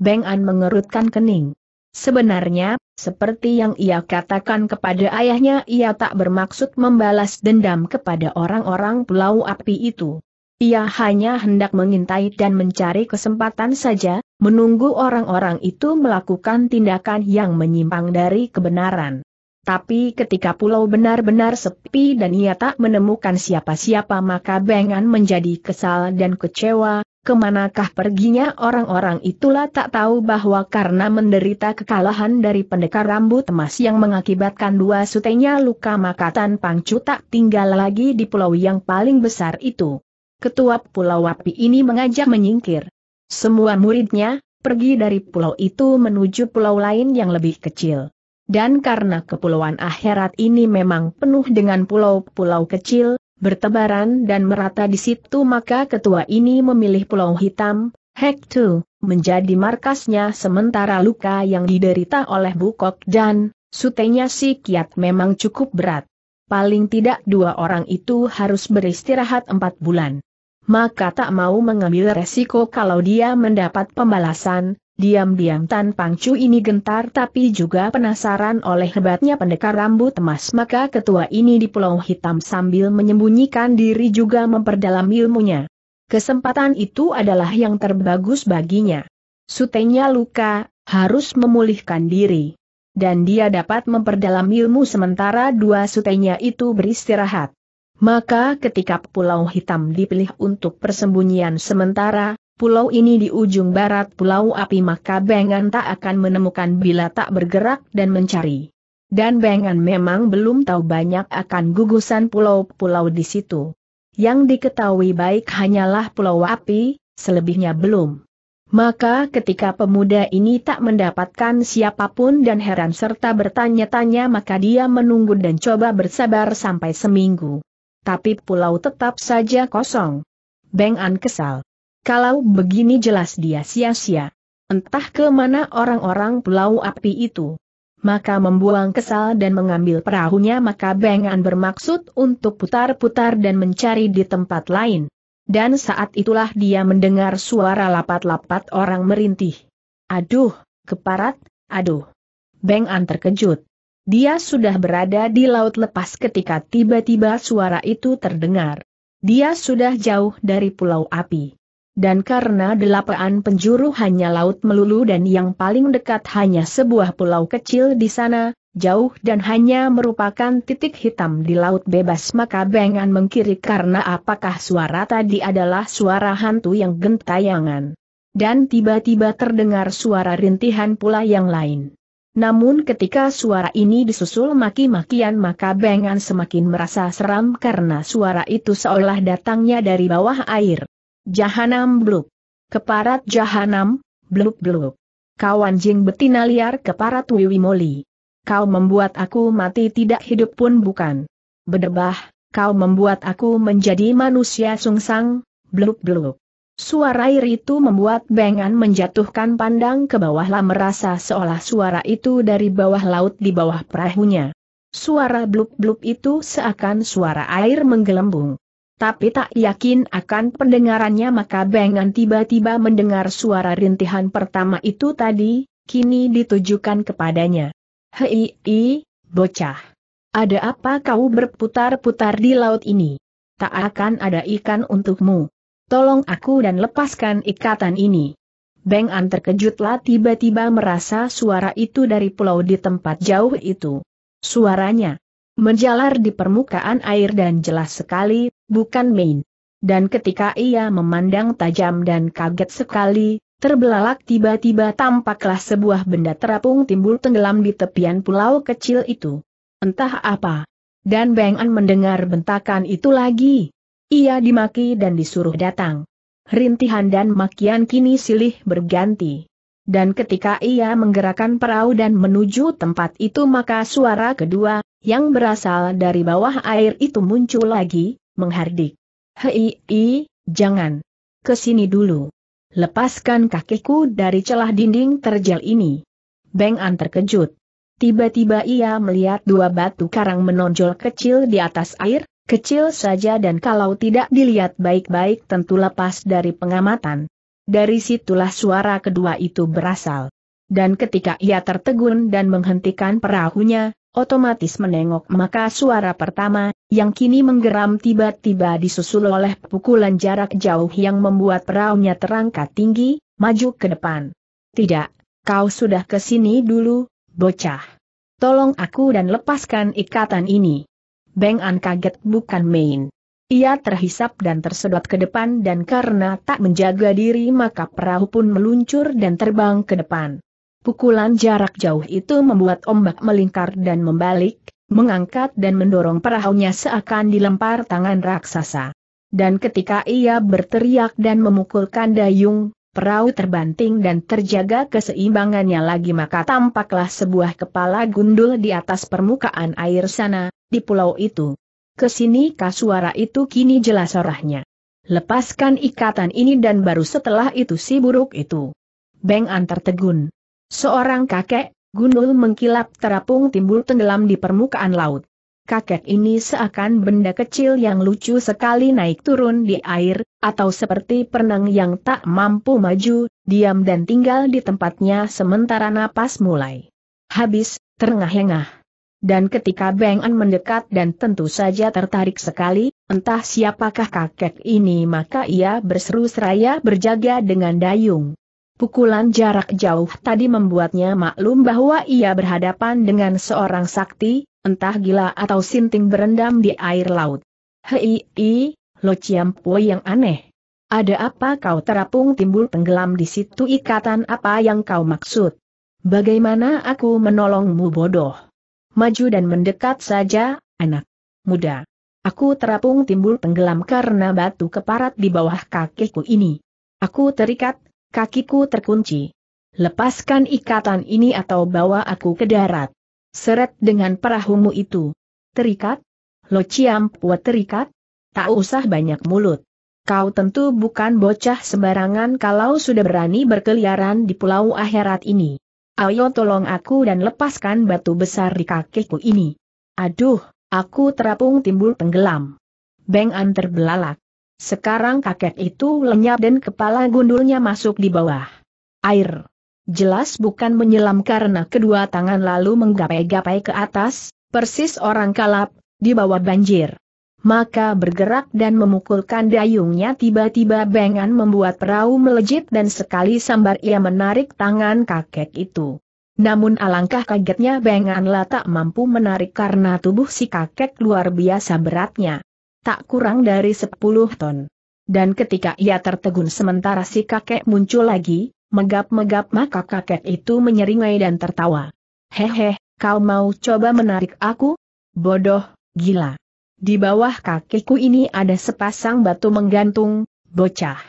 Beng An mengerutkan kening. Sebenarnya, seperti yang ia katakan kepada ayahnya ia tak bermaksud membalas dendam kepada orang-orang pulau api itu. Ia hanya hendak mengintai dan mencari kesempatan saja, menunggu orang-orang itu melakukan tindakan yang menyimpang dari kebenaran. Tapi ketika pulau benar-benar sepi dan ia tak menemukan siapa-siapa maka Bengan menjadi kesal dan kecewa, Kemanakah perginya orang-orang itulah tak tahu bahwa karena menderita kekalahan dari pendekar rambut emas yang mengakibatkan dua sutenya luka maka Tan Pangcu tak tinggal lagi di pulau yang paling besar itu. Ketua Pulau Wapi ini mengajak menyingkir. Semua muridnya, pergi dari pulau itu menuju pulau lain yang lebih kecil. Dan karena kepulauan akhirat ini memang penuh dengan pulau-pulau kecil, bertebaran dan merata di situ maka ketua ini memilih Pulau Hitam, Hektu, menjadi markasnya sementara luka yang diderita oleh Bukok dan sutenya si Kiat memang cukup berat. Paling tidak dua orang itu harus beristirahat empat bulan maka tak mau mengambil resiko kalau dia mendapat pembalasan, Diam-diam Tan Pangcu ini gentar tapi juga penasaran oleh hebatnya pendekar rambut emas maka ketua ini di Pulau Hitam sambil menyembunyikan diri juga memperdalam ilmunya. Kesempatan itu adalah yang terbagus baginya. Sutenya luka, harus memulihkan diri. Dan dia dapat memperdalam ilmu sementara dua sutenya itu beristirahat. Maka ketika Pulau Hitam dipilih untuk persembunyian sementara, pulau ini di ujung barat pulau api maka Bengan tak akan menemukan bila tak bergerak dan mencari. Dan Bengan memang belum tahu banyak akan gugusan pulau-pulau di situ. Yang diketahui baik hanyalah pulau api, selebihnya belum. Maka ketika pemuda ini tak mendapatkan siapapun dan heran serta bertanya-tanya maka dia menunggu dan coba bersabar sampai seminggu. Tapi pulau tetap saja kosong. Bengan kesal. Kalau begini jelas dia sia-sia. Entah ke mana orang-orang pulau api itu. Maka membuang kesal dan mengambil perahunya maka Bengan bermaksud untuk putar-putar dan mencari di tempat lain. Dan saat itulah dia mendengar suara lapat-lapat orang merintih. Aduh, keparat, aduh. Bengan terkejut. Dia sudah berada di laut lepas ketika tiba-tiba suara itu terdengar. Dia sudah jauh dari pulau api dan karena delapan penjuru hanya laut melulu dan yang paling dekat hanya sebuah pulau kecil di sana, jauh dan hanya merupakan titik hitam di laut bebas maka Bengan mengkiri karena apakah suara tadi adalah suara hantu yang gentayangan. Dan tiba-tiba terdengar suara rintihan pula yang lain. Namun ketika suara ini disusul maki-makian maka Bengan semakin merasa seram karena suara itu seolah datangnya dari bawah air. Jahanam bluk. Keparat jahanam, bluk-bluk. Kau anjing betina liar keparat Wiwi Moli. Kau membuat aku mati tidak hidup pun bukan. Bedebah, kau membuat aku menjadi manusia sungsang, bluk-bluk. Suara air itu membuat Bengan menjatuhkan pandang ke lah merasa seolah suara itu dari bawah laut di bawah perahunya. Suara blub-blub itu seakan suara air menggelembung tapi tak yakin akan pendengarannya maka Bengan tiba-tiba mendengar suara rintihan pertama itu tadi, kini ditujukan kepadanya. Hei, i, bocah. Ada apa kau berputar-putar di laut ini? Tak akan ada ikan untukmu. Tolong aku dan lepaskan ikatan ini. Beng An terkejutlah tiba-tiba merasa suara itu dari pulau di tempat jauh itu. Suaranya, Menjalar di permukaan air dan jelas sekali, bukan main. Dan ketika ia memandang tajam dan kaget sekali, terbelalak tiba-tiba tampaklah sebuah benda terapung timbul tenggelam di tepian pulau kecil itu. Entah apa. Dan Beng An mendengar bentakan itu lagi. Ia dimaki dan disuruh datang. Rintihan dan makian kini silih berganti. Dan ketika ia menggerakkan perahu dan menuju tempat itu maka suara kedua, yang berasal dari bawah air itu muncul lagi, menghardik. Hei, i, jangan. Kesini dulu. Lepaskan kakiku dari celah dinding terjal ini. Beng An terkejut. Tiba-tiba ia melihat dua batu karang menonjol kecil di atas air, kecil saja dan kalau tidak dilihat baik-baik tentu lepas dari pengamatan. Dari situlah suara kedua itu berasal. Dan ketika ia tertegun dan menghentikan perahunya, otomatis menengok maka suara pertama, yang kini menggeram tiba-tiba disusul oleh pukulan jarak jauh yang membuat perahunya terangkat tinggi, maju ke depan. Tidak, kau sudah ke sini dulu, bocah. Tolong aku dan lepaskan ikatan ini. Beng An kaget bukan main. Ia terhisap dan tersedot ke depan dan karena tak menjaga diri maka perahu pun meluncur dan terbang ke depan. Pukulan jarak jauh itu membuat ombak melingkar dan membalik, mengangkat dan mendorong perahunya seakan dilempar tangan raksasa. Dan ketika ia berteriak dan memukulkan dayung, perahu terbanting dan terjaga keseimbangannya lagi maka tampaklah sebuah kepala gundul di atas permukaan air sana, di pulau itu. Kesini suara itu kini jelas arahnya. Lepaskan ikatan ini dan baru setelah itu si buruk itu. Beng antar tegun. Seorang kakek, gundul mengkilap terapung timbul tenggelam di permukaan laut. Kakek ini seakan benda kecil yang lucu sekali naik turun di air, atau seperti perenang yang tak mampu maju, diam dan tinggal di tempatnya sementara napas mulai. Habis, terengah-engah dan ketika Beng An mendekat dan tentu saja tertarik sekali, entah siapakah kakek ini maka ia berseru seraya berjaga dengan dayung. Pukulan jarak jauh tadi membuatnya maklum bahwa ia berhadapan dengan seorang sakti, entah gila atau sinting berendam di air laut. Hei, i, lo ciampo yang aneh. Ada apa kau terapung timbul tenggelam di situ ikatan apa yang kau maksud? Bagaimana aku menolongmu bodoh? maju dan mendekat saja, anak muda. Aku terapung timbul tenggelam karena batu keparat di bawah kakiku ini. Aku terikat, kakiku terkunci. Lepaskan ikatan ini atau bawa aku ke darat. Seret dengan perahumu itu. Terikat? Lo puat terikat? Tak usah banyak mulut. Kau tentu bukan bocah sembarangan kalau sudah berani berkeliaran di pulau akhirat ini. Ayo tolong aku dan lepaskan batu besar di kakiku ini. Aduh, aku terapung timbul tenggelam. Beng An terbelalak. Sekarang kakek itu lenyap dan kepala gundulnya masuk di bawah. Air. Jelas bukan menyelam karena kedua tangan lalu menggapai-gapai ke atas, persis orang kalap, di bawah banjir maka bergerak dan memukulkan dayungnya tiba-tiba bengan membuat perahu melejit dan sekali sambar ia menarik tangan kakek itu. Namun alangkah kagetnya Benganlah tak mampu menarik karena tubuh si kakek luar biasa beratnya. Tak kurang dari 10 ton. Dan ketika ia tertegun sementara si kakek muncul lagi, megap-megap maka kakek itu menyeringai dan tertawa. Hehe, kau mau coba menarik aku? Bodoh, gila. Di bawah kakiku ini ada sepasang batu menggantung, bocah.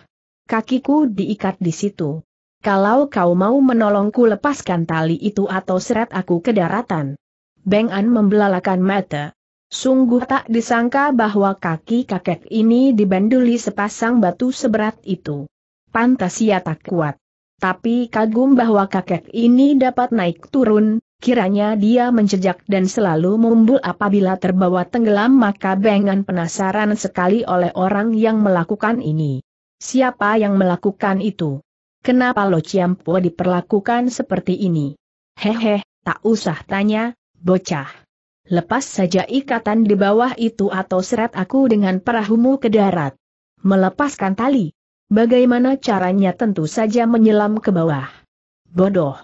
Kakiku diikat di situ. Kalau kau mau menolongku lepaskan tali itu atau seret aku ke daratan. Beng An membelalakan mata. Sungguh tak disangka bahwa kaki kakek ini dibanduli sepasang batu seberat itu. Pantas ia tak kuat. Tapi kagum bahwa kakek ini dapat naik turun, Kiranya dia menjejak dan selalu mumbul apabila terbawa tenggelam maka Bengan penasaran sekali oleh orang yang melakukan ini. Siapa yang melakukan itu? Kenapa Lo Ciampo diperlakukan seperti ini? Hehe, tak usah tanya, bocah. Lepas saja ikatan di bawah itu atau seret aku dengan perahumu ke darat. Melepaskan tali. Bagaimana caranya tentu saja menyelam ke bawah. Bodoh.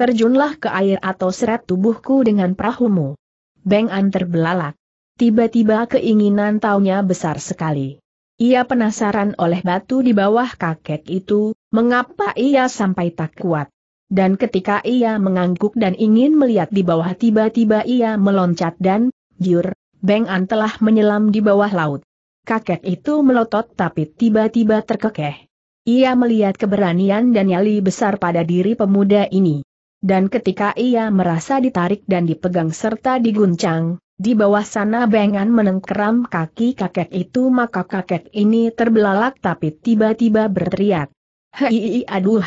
Terjunlah ke air atau seret tubuhku dengan perahumu. Beng An terbelalak. Tiba-tiba keinginan taunya besar sekali. Ia penasaran oleh batu di bawah kakek itu, mengapa ia sampai tak kuat. Dan ketika ia mengangguk dan ingin melihat di bawah tiba-tiba ia meloncat dan, jur, Beng An telah menyelam di bawah laut. Kakek itu melotot tapi tiba-tiba terkekeh. Ia melihat keberanian dan nyali besar pada diri pemuda ini. Dan ketika ia merasa ditarik dan dipegang serta diguncang, di bawah sana bengan menengkeram kaki kakek itu maka kakek ini terbelalak tapi tiba-tiba berteriak. Hei aduh!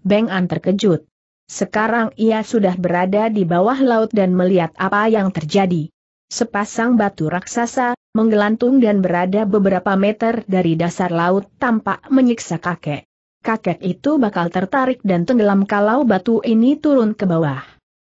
Bengan terkejut. Sekarang ia sudah berada di bawah laut dan melihat apa yang terjadi. Sepasang batu raksasa, menggelantung dan berada beberapa meter dari dasar laut tampak menyiksa kakek kakek itu bakal tertarik dan tenggelam kalau batu ini turun ke bawah.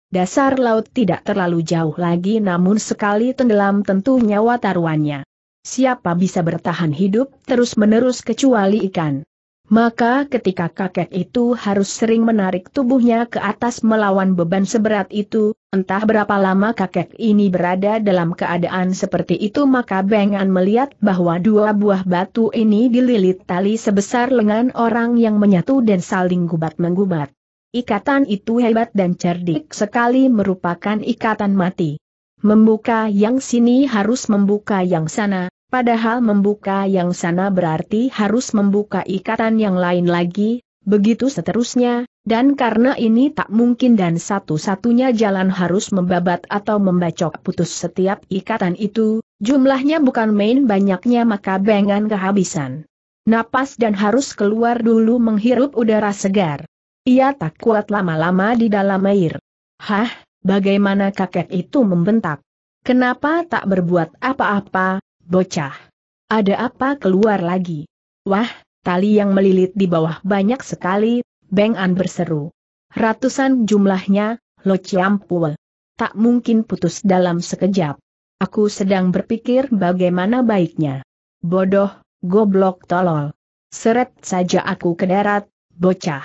Dasar laut tidak terlalu jauh lagi namun sekali tenggelam tentu nyawa taruhannya. Siapa bisa bertahan hidup terus-menerus kecuali ikan. Maka ketika kakek itu harus sering menarik tubuhnya ke atas melawan beban seberat itu, entah berapa lama kakek ini berada dalam keadaan seperti itu maka Bengan melihat bahwa dua buah batu ini dililit tali sebesar lengan orang yang menyatu dan saling gubat-menggubat. Ikatan itu hebat dan cerdik sekali merupakan ikatan mati. Membuka yang sini harus membuka yang sana, Padahal membuka yang sana berarti harus membuka ikatan yang lain lagi, begitu seterusnya, dan karena ini tak mungkin dan satu-satunya jalan harus membabat atau membacok putus setiap ikatan itu, jumlahnya bukan main banyaknya maka bengan kehabisan. Napas dan harus keluar dulu menghirup udara segar. Ia tak kuat lama-lama di dalam air. Hah, bagaimana kakek itu membentak? Kenapa tak berbuat apa-apa, bocah. Ada apa keluar lagi? Wah, tali yang melilit di bawah banyak sekali, Beng An berseru. Ratusan jumlahnya, Lo Ciampul. Tak mungkin putus dalam sekejap. Aku sedang berpikir bagaimana baiknya. Bodoh, goblok tolol. Seret saja aku ke darat, bocah.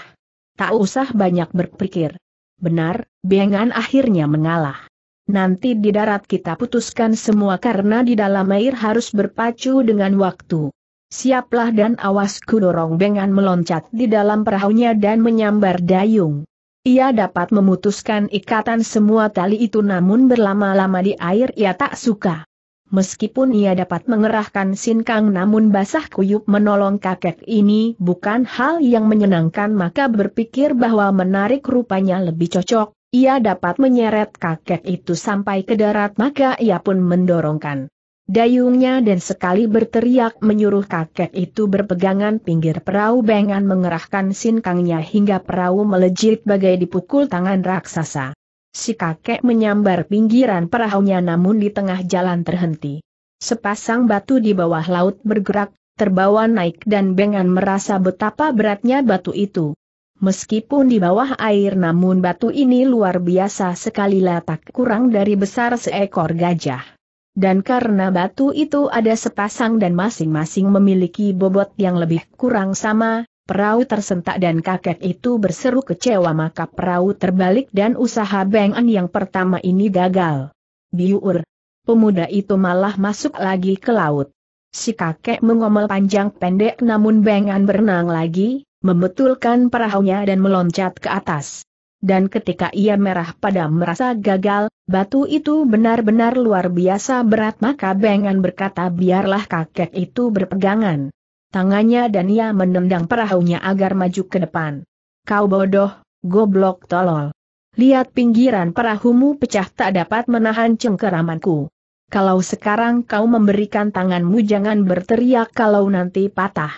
Tak usah banyak berpikir. Benar, Bengan akhirnya mengalah nanti di darat kita putuskan semua karena di dalam air harus berpacu dengan waktu. Siaplah dan awas kudorong dengan meloncat di dalam perahunya dan menyambar dayung. Ia dapat memutuskan ikatan semua tali itu namun berlama-lama di air ia tak suka. Meskipun ia dapat mengerahkan sinkang namun basah kuyup menolong kakek ini bukan hal yang menyenangkan maka berpikir bahwa menarik rupanya lebih cocok, ia dapat menyeret kakek itu sampai ke darat maka ia pun mendorongkan dayungnya dan sekali berteriak menyuruh kakek itu berpegangan pinggir perahu bengan mengerahkan sinkangnya hingga perahu melejit bagai dipukul tangan raksasa. Si kakek menyambar pinggiran perahunya namun di tengah jalan terhenti. Sepasang batu di bawah laut bergerak, terbawa naik dan bengan merasa betapa beratnya batu itu. Meskipun di bawah air namun batu ini luar biasa sekali letak kurang dari besar seekor gajah. Dan karena batu itu ada sepasang dan masing-masing memiliki bobot yang lebih kurang sama, perahu tersentak dan kakek itu berseru kecewa maka perahu terbalik dan usaha bengan yang pertama ini gagal. Biur. Pemuda itu malah masuk lagi ke laut. Si kakek mengomel panjang pendek namun bengan berenang lagi, membetulkan perahunya dan meloncat ke atas. Dan ketika ia merah pada merasa gagal, batu itu benar-benar luar biasa berat maka Bengan berkata biarlah kakek itu berpegangan tangannya dan ia menendang perahunya agar maju ke depan. Kau bodoh, goblok tolol. Lihat pinggiran perahumu pecah tak dapat menahan cengkeramanku. Kalau sekarang kau memberikan tanganmu jangan berteriak kalau nanti patah.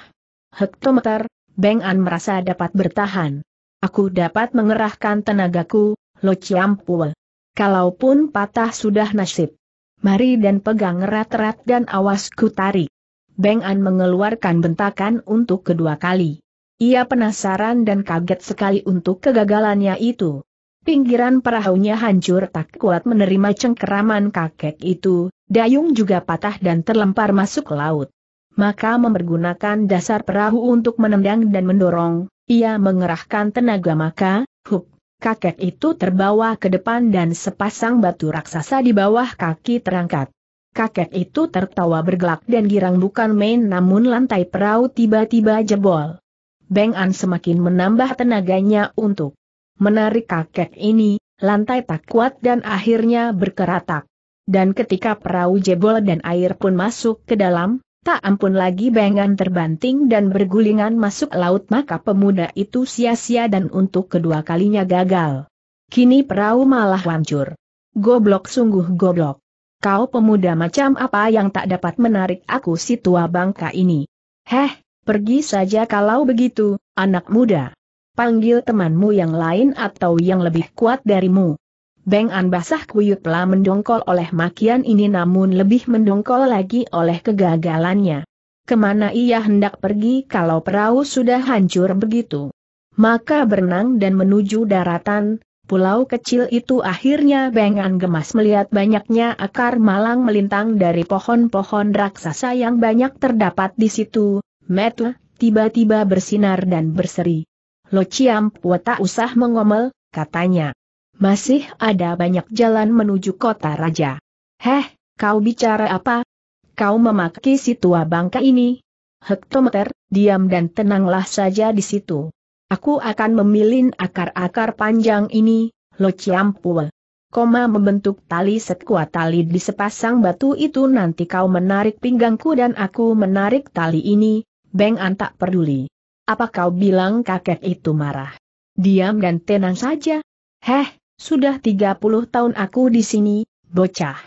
Hektometer, Beng An merasa dapat bertahan. Aku dapat mengerahkan tenagaku, Lo Chiampul. Kalaupun patah sudah nasib. Mari dan pegang erat-erat dan awas ku tarik. Beng An mengeluarkan bentakan untuk kedua kali. Ia penasaran dan kaget sekali untuk kegagalannya itu. Pinggiran perahunya hancur tak kuat menerima cengkeraman kakek itu, dayung juga patah dan terlempar masuk laut maka mempergunakan dasar perahu untuk menendang dan mendorong, ia mengerahkan tenaga maka, hup, kakek itu terbawa ke depan dan sepasang batu raksasa di bawah kaki terangkat. Kakek itu tertawa bergelak dan girang bukan main namun lantai perahu tiba-tiba jebol. Beng An semakin menambah tenaganya untuk menarik kakek ini, lantai tak kuat dan akhirnya berkeratak. Dan ketika perahu jebol dan air pun masuk ke dalam, Tak ampun lagi Bengan terbanting dan bergulingan masuk laut maka pemuda itu sia-sia dan untuk kedua kalinya gagal. Kini perahu malah hancur. Goblok sungguh goblok. Kau pemuda macam apa yang tak dapat menarik aku si tua bangka ini? Heh, pergi saja kalau begitu, anak muda. Panggil temanmu yang lain atau yang lebih kuat darimu. Beng An basah telah mendongkol oleh makian ini namun lebih mendongkol lagi oleh kegagalannya. Kemana ia hendak pergi kalau perahu sudah hancur begitu? Maka berenang dan menuju daratan, pulau kecil itu akhirnya Beng An gemas melihat banyaknya akar malang melintang dari pohon-pohon raksasa yang banyak terdapat di situ, metu, tiba-tiba bersinar dan berseri. Lo Ciam tak usah mengomel, katanya. Masih ada banyak jalan menuju kota raja. Heh, kau bicara apa? Kau memakai si tua bangka ini? Hektometer, diam dan tenanglah saja di situ. Aku akan memilin akar-akar panjang ini, lo ciampul. Koma membentuk tali sekuat tali di sepasang batu itu nanti kau menarik pinggangku dan aku menarik tali ini, Beng An tak peduli. Apa kau bilang kakek itu marah? Diam dan tenang saja. Heh, sudah 30 tahun aku di sini, bocah.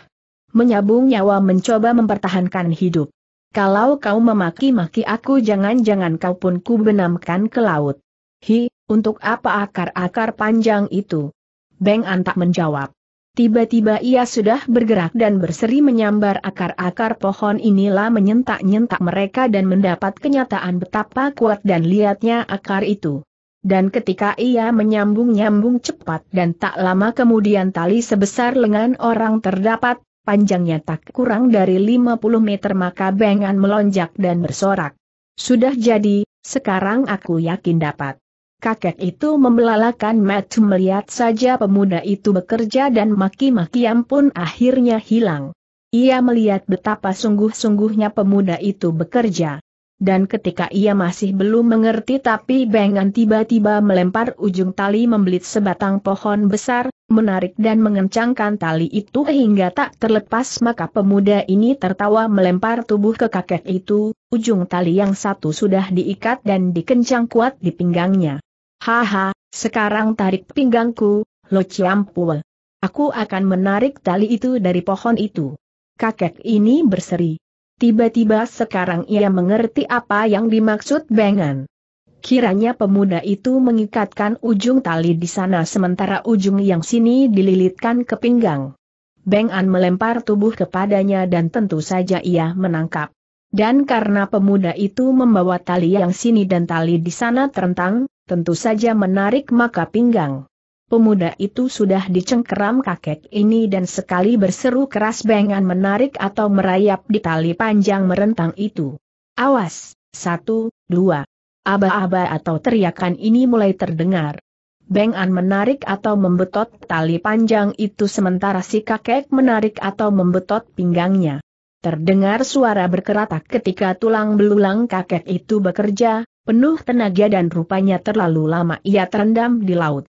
Menyabung nyawa mencoba mempertahankan hidup. Kalau kau memaki-maki aku jangan-jangan kau pun ku benamkan ke laut. Hi, untuk apa akar-akar panjang itu? Beng antak menjawab. Tiba-tiba ia sudah bergerak dan berseri menyambar akar-akar pohon inilah menyentak-nyentak mereka dan mendapat kenyataan betapa kuat dan liatnya akar itu dan ketika ia menyambung-nyambung cepat dan tak lama kemudian tali sebesar lengan orang terdapat, panjangnya tak kurang dari 50 meter maka bengan melonjak dan bersorak. Sudah jadi, sekarang aku yakin dapat. Kakek itu membelalakan Matt melihat saja pemuda itu bekerja dan maki-makian pun akhirnya hilang. Ia melihat betapa sungguh-sungguhnya pemuda itu bekerja. Dan ketika ia masih belum mengerti tapi Bengan tiba-tiba melempar ujung tali membelit sebatang pohon besar, menarik dan mengencangkan tali itu hingga tak terlepas maka pemuda ini tertawa melempar tubuh ke kakek itu, ujung tali yang satu sudah diikat dan dikencang kuat di pinggangnya. Haha, sekarang tarik pinggangku, lo ciampul. Aku akan menarik tali itu dari pohon itu. Kakek ini berseri. Tiba-tiba sekarang ia mengerti apa yang dimaksud Bengan. Kiranya pemuda itu mengikatkan ujung tali di sana sementara ujung yang sini dililitkan ke pinggang. Bengan melempar tubuh kepadanya dan tentu saja ia menangkap. Dan karena pemuda itu membawa tali yang sini dan tali di sana terentang, tentu saja menarik maka pinggang. Pemuda itu sudah dicengkeram kakek ini dan sekali berseru keras bengan menarik atau merayap di tali panjang merentang itu. Awas, satu, dua. Aba-aba atau teriakan ini mulai terdengar. Bengan menarik atau membetot tali panjang itu sementara si kakek menarik atau membetot pinggangnya. Terdengar suara berkeratak ketika tulang belulang kakek itu bekerja, penuh tenaga dan rupanya terlalu lama ia terendam di laut.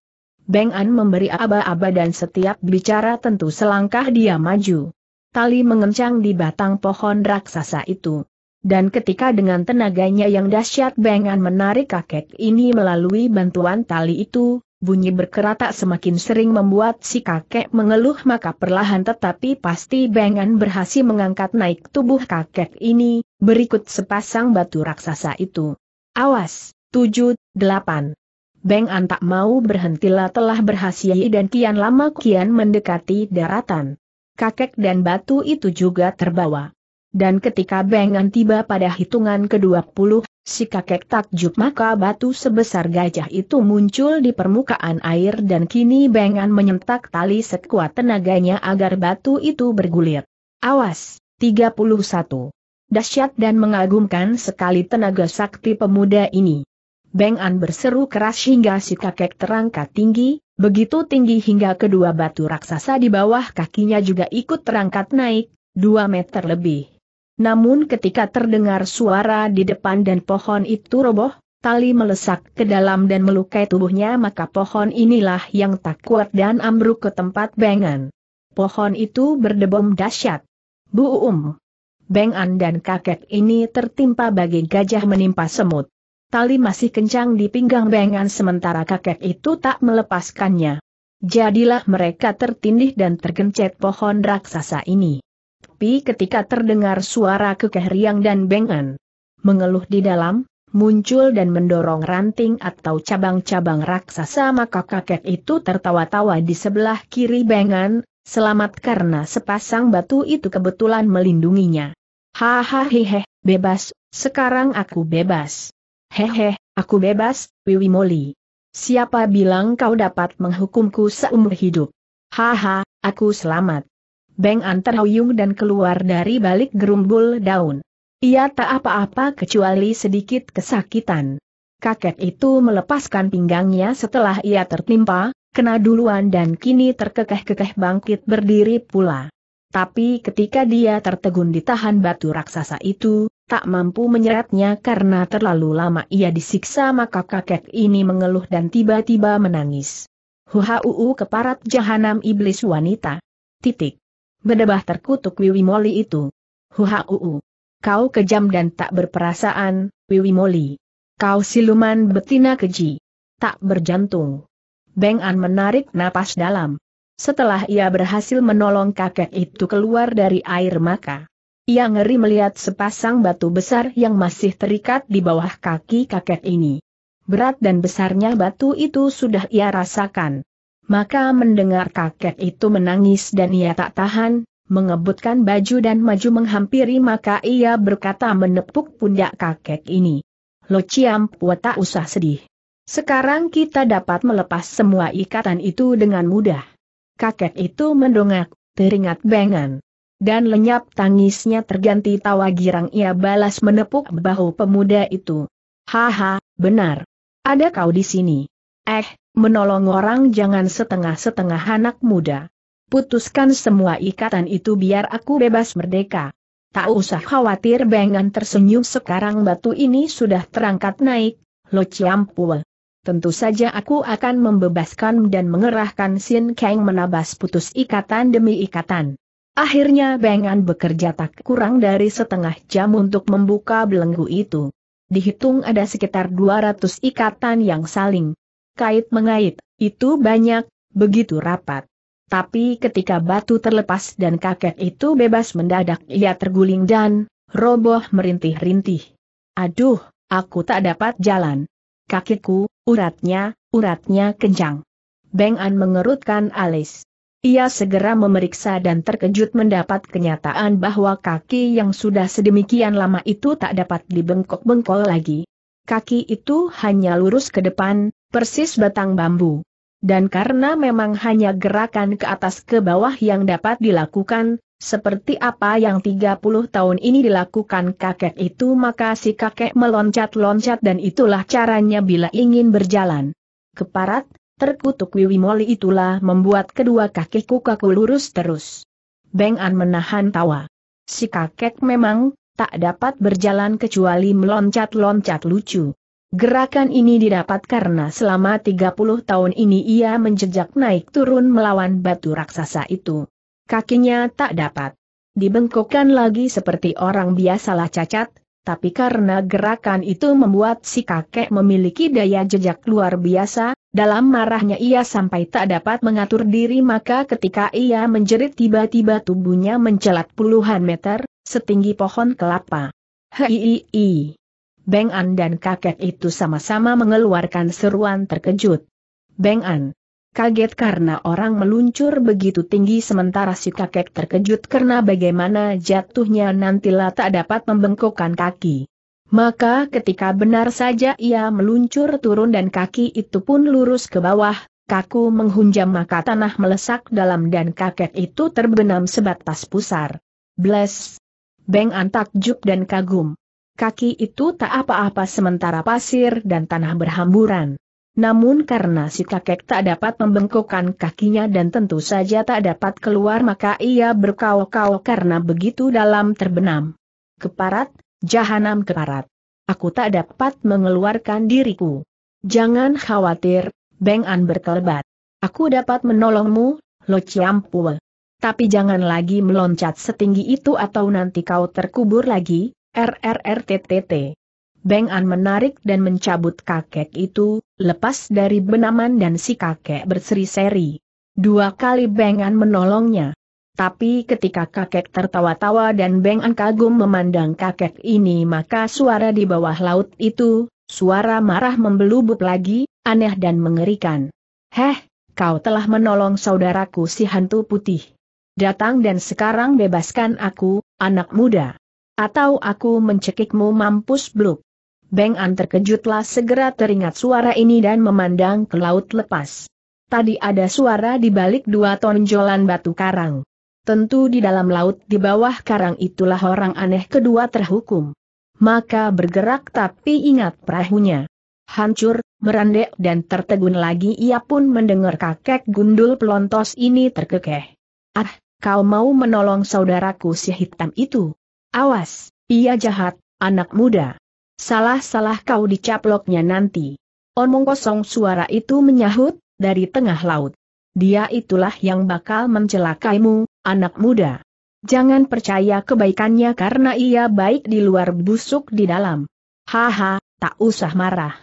Beng An memberi aba-aba dan setiap bicara tentu selangkah dia maju. Tali mengencang di batang pohon raksasa itu. Dan ketika dengan tenaganya yang dahsyat Beng An menarik kakek ini melalui bantuan tali itu, bunyi berkeratak semakin sering membuat si kakek mengeluh maka perlahan tetapi pasti Beng An berhasil mengangkat naik tubuh kakek ini, berikut sepasang batu raksasa itu. Awas, tujuh, delapan. Beng An tak mau berhentilah telah berhasil dan kian lama kian mendekati daratan. Kakek dan batu itu juga terbawa. Dan ketika Beng An tiba pada hitungan ke-20, si kakek takjub maka batu sebesar gajah itu muncul di permukaan air dan kini Beng An menyentak tali sekuat tenaganya agar batu itu bergulir. Awas! 31. Dahsyat dan mengagumkan sekali tenaga sakti pemuda ini. Beng An berseru keras hingga si kakek terangkat tinggi, begitu tinggi hingga kedua batu raksasa di bawah kakinya juga ikut terangkat naik, dua meter lebih. Namun ketika terdengar suara di depan dan pohon itu roboh, tali melesak ke dalam dan melukai tubuhnya maka pohon inilah yang tak kuat dan ambruk ke tempat Beng An. Pohon itu berdebom dahsyat. Bu Um. Beng An dan kakek ini tertimpa bagi gajah menimpa semut. Tali masih kencang di pinggang Bengan sementara kakek itu tak melepaskannya. Jadilah mereka tertindih dan tergencet pohon raksasa ini. Tapi ketika terdengar suara kekeh riang dan Bengan mengeluh di dalam, muncul dan mendorong ranting atau cabang-cabang raksasa maka kakek itu tertawa-tawa di sebelah kiri Bengan, selamat karena sepasang batu itu kebetulan melindunginya. Hahaha, bebas, sekarang aku bebas. Hehe, aku bebas, Wiwi Moli. Siapa bilang kau dapat menghukumku seumur hidup? Haha, aku selamat. Beng terhuyung dan keluar dari balik gerumbul daun. Ia tak apa-apa kecuali sedikit kesakitan. Kakek itu melepaskan pinggangnya setelah ia tertimpa, kena duluan dan kini terkekeh-kekeh bangkit berdiri pula. Tapi ketika dia tertegun ditahan batu raksasa itu, tak mampu menyeratnya karena terlalu lama ia disiksa maka kakek ini mengeluh dan tiba-tiba menangis. uu keparat jahanam iblis wanita. Titik. Bedebah terkutuk Wiwi Moli itu. uu. Kau kejam dan tak berperasaan, Wiwi Moli. Kau siluman betina keji. Tak berjantung. Beng An menarik napas dalam. Setelah ia berhasil menolong kakek itu keluar dari air maka, ia ngeri melihat sepasang batu besar yang masih terikat di bawah kaki kakek ini. Berat dan besarnya batu itu sudah ia rasakan. Maka mendengar kakek itu menangis dan ia tak tahan, mengebutkan baju dan maju menghampiri maka ia berkata menepuk pundak kakek ini. Lo Ciam tak usah sedih. Sekarang kita dapat melepas semua ikatan itu dengan mudah. Kakek itu mendongak, teringat bengan dan lenyap tangisnya terganti tawa girang ia balas menepuk bahu pemuda itu. Haha, benar. Ada kau di sini. Eh, menolong orang jangan setengah-setengah anak muda. Putuskan semua ikatan itu biar aku bebas merdeka. Tak usah khawatir Bengan tersenyum sekarang batu ini sudah terangkat naik, Lo ciampul. Tentu saja aku akan membebaskan dan mengerahkan Sin Kang menabas putus ikatan demi ikatan. Akhirnya Bengan bekerja tak kurang dari setengah jam untuk membuka belenggu itu. Dihitung ada sekitar 200 ikatan yang saling kait-mengait, itu banyak, begitu rapat. Tapi ketika batu terlepas dan kakek itu bebas mendadak ia terguling dan roboh merintih-rintih. Aduh, aku tak dapat jalan. Kakiku, uratnya, uratnya kencang. Bengan mengerutkan alis. Ia segera memeriksa dan terkejut mendapat kenyataan bahwa kaki yang sudah sedemikian lama itu tak dapat dibengkok-bengkok lagi. Kaki itu hanya lurus ke depan, persis batang bambu. Dan karena memang hanya gerakan ke atas ke bawah yang dapat dilakukan, seperti apa yang 30 tahun ini dilakukan kakek itu maka si kakek meloncat-loncat dan itulah caranya bila ingin berjalan. Keparat, Terkutuk Wiwi Moli itulah membuat kedua kakiku kaku lurus terus. Beng An menahan tawa. Si kakek memang, tak dapat berjalan kecuali meloncat-loncat lucu. Gerakan ini didapat karena selama 30 tahun ini ia menjejak naik turun melawan batu raksasa itu. Kakinya tak dapat dibengkokkan lagi seperti orang biasalah cacat, tapi karena gerakan itu membuat si kakek memiliki daya jejak luar biasa, dalam marahnya ia sampai tak dapat mengatur diri maka ketika ia menjerit tiba-tiba tubuhnya mencelat puluhan meter, setinggi pohon kelapa. Hei, Beng An dan kakek itu sama-sama mengeluarkan seruan terkejut. Beng An kaget karena orang meluncur begitu tinggi sementara si kakek terkejut karena bagaimana jatuhnya nantilah tak dapat membengkokkan kaki. Maka ketika benar saja ia meluncur turun dan kaki itu pun lurus ke bawah, kaku menghunjam maka tanah melesak dalam dan kakek itu terbenam sebatas pusar. Bless! Beng jub dan kagum. Kaki itu tak apa-apa sementara pasir dan tanah berhamburan. Namun karena si kakek tak dapat membengkokkan kakinya dan tentu saja tak dapat keluar maka ia berkau-kau karena begitu dalam terbenam. Keparat, Jahanam keparat. Aku tak dapat mengeluarkan diriku. Jangan khawatir, Beng An berkelebat. Aku dapat menolongmu, Lo Ciampue. Tapi jangan lagi meloncat setinggi itu atau nanti kau terkubur lagi, RRRTTT. Beng An menarik dan mencabut kakek itu, lepas dari benaman dan si kakek berseri-seri. Dua kali Beng An menolongnya. Tapi ketika kakek tertawa-tawa dan Beng An kagum memandang kakek ini maka suara di bawah laut itu, suara marah membelubuk lagi, aneh dan mengerikan. Heh, kau telah menolong saudaraku si hantu putih. Datang dan sekarang bebaskan aku, anak muda. Atau aku mencekikmu mampus bluk. Beng An terkejutlah segera teringat suara ini dan memandang ke laut lepas. Tadi ada suara di balik dua tonjolan batu karang tentu di dalam laut di bawah karang itulah orang aneh kedua terhukum. Maka bergerak tapi ingat perahunya. Hancur, merandek dan tertegun lagi ia pun mendengar kakek gundul pelontos ini terkekeh. Ah, kau mau menolong saudaraku si hitam itu. Awas, ia jahat, anak muda. Salah-salah kau dicaploknya nanti. Omong kosong suara itu menyahut, dari tengah laut. Dia itulah yang bakal mencelakaimu, anak muda. Jangan percaya kebaikannya karena ia baik di luar busuk di dalam. Haha, tak usah marah.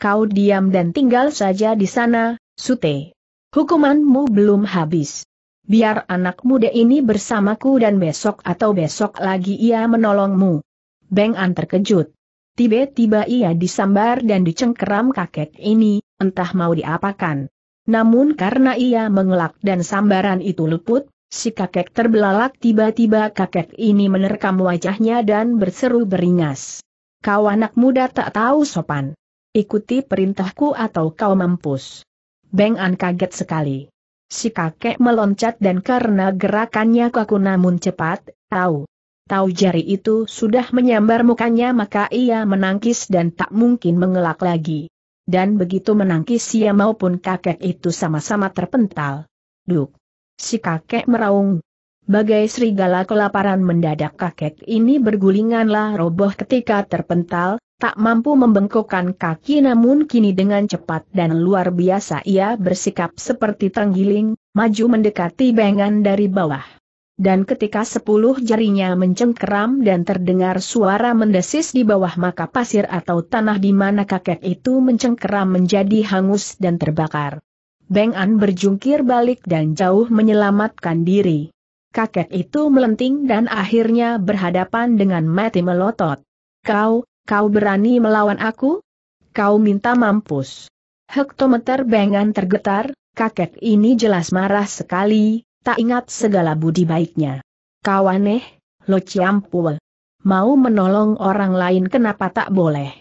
Kau diam dan tinggal saja di sana, Sute. Hukumanmu belum habis. Biar anak muda ini bersamaku dan besok atau besok lagi ia menolongmu. Beng An terkejut. Tiba-tiba ia disambar dan dicengkeram kakek ini, entah mau diapakan. Namun karena ia mengelak dan sambaran itu luput, Si kakek terbelalak tiba-tiba kakek ini menerkam wajahnya dan berseru beringas. Kau anak muda tak tahu sopan. Ikuti perintahku atau kau mampus. Beng An kaget sekali. Si kakek meloncat dan karena gerakannya kaku namun cepat, tahu. Tahu jari itu sudah menyambar mukanya maka ia menangkis dan tak mungkin mengelak lagi. Dan begitu menangkis ia maupun kakek itu sama-sama terpental. Duk. Si kakek meraung. Bagai serigala kelaparan mendadak kakek ini bergulinganlah roboh ketika terpental, tak mampu membengkokkan kaki namun kini dengan cepat dan luar biasa ia bersikap seperti tenggiling, maju mendekati bengan dari bawah. Dan ketika sepuluh jarinya mencengkeram dan terdengar suara mendesis di bawah maka pasir atau tanah di mana kakek itu mencengkeram menjadi hangus dan terbakar. Beng An berjungkir balik dan jauh menyelamatkan diri. Kakek itu melenting dan akhirnya berhadapan dengan mati melotot. Kau, kau berani melawan aku? Kau minta mampus. Hektometer Beng An tergetar, kakek ini jelas marah sekali, tak ingat segala budi baiknya. Kau aneh, lo ciampul. Mau menolong orang lain kenapa tak boleh?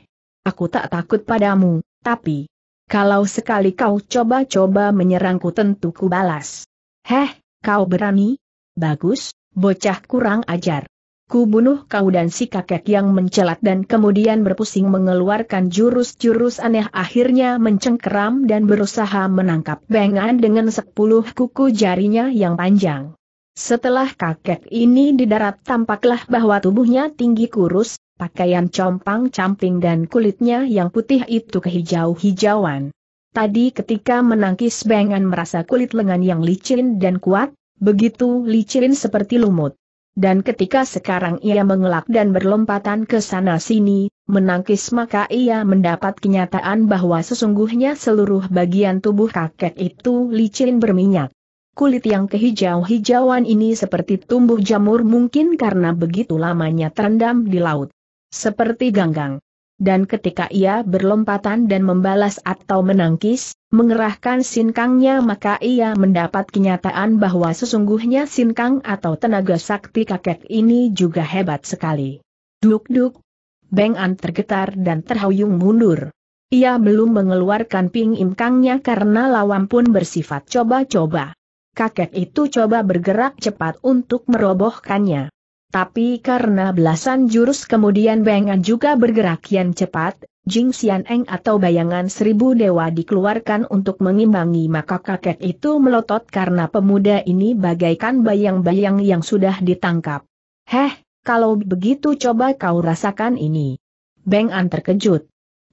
Aku tak takut padamu, tapi, kalau sekali kau coba-coba menyerangku tentu ku balas. Heh, kau berani? Bagus, bocah kurang ajar. Ku bunuh kau dan si kakek yang mencelat dan kemudian berpusing mengeluarkan jurus-jurus aneh akhirnya mencengkeram dan berusaha menangkap bengan dengan sepuluh kuku jarinya yang panjang. Setelah kakek ini didarat tampaklah bahwa tubuhnya tinggi kurus, pakaian compang-camping dan kulitnya yang putih itu kehijau-hijauan. Tadi ketika menangkis Bengan merasa kulit lengan yang licin dan kuat, begitu licin seperti lumut. Dan ketika sekarang ia mengelak dan berlompatan ke sana sini, menangkis maka ia mendapat kenyataan bahwa sesungguhnya seluruh bagian tubuh kakek itu licin berminyak kulit yang kehijau-hijauan ini seperti tumbuh jamur mungkin karena begitu lamanya terendam di laut. Seperti ganggang. Dan ketika ia berlompatan dan membalas atau menangkis, mengerahkan sinkangnya maka ia mendapat kenyataan bahwa sesungguhnya sinkang atau tenaga sakti kakek ini juga hebat sekali. Duk-duk. Beng An tergetar dan terhuyung mundur. Ia belum mengeluarkan ping imkangnya karena lawan pun bersifat coba-coba kakek itu coba bergerak cepat untuk merobohkannya. Tapi karena belasan jurus kemudian Bengan juga bergerak yang cepat, Jing Xian Eng atau bayangan seribu dewa dikeluarkan untuk mengimbangi maka kakek itu melotot karena pemuda ini bagaikan bayang-bayang yang sudah ditangkap. Heh, kalau begitu coba kau rasakan ini. Bengan terkejut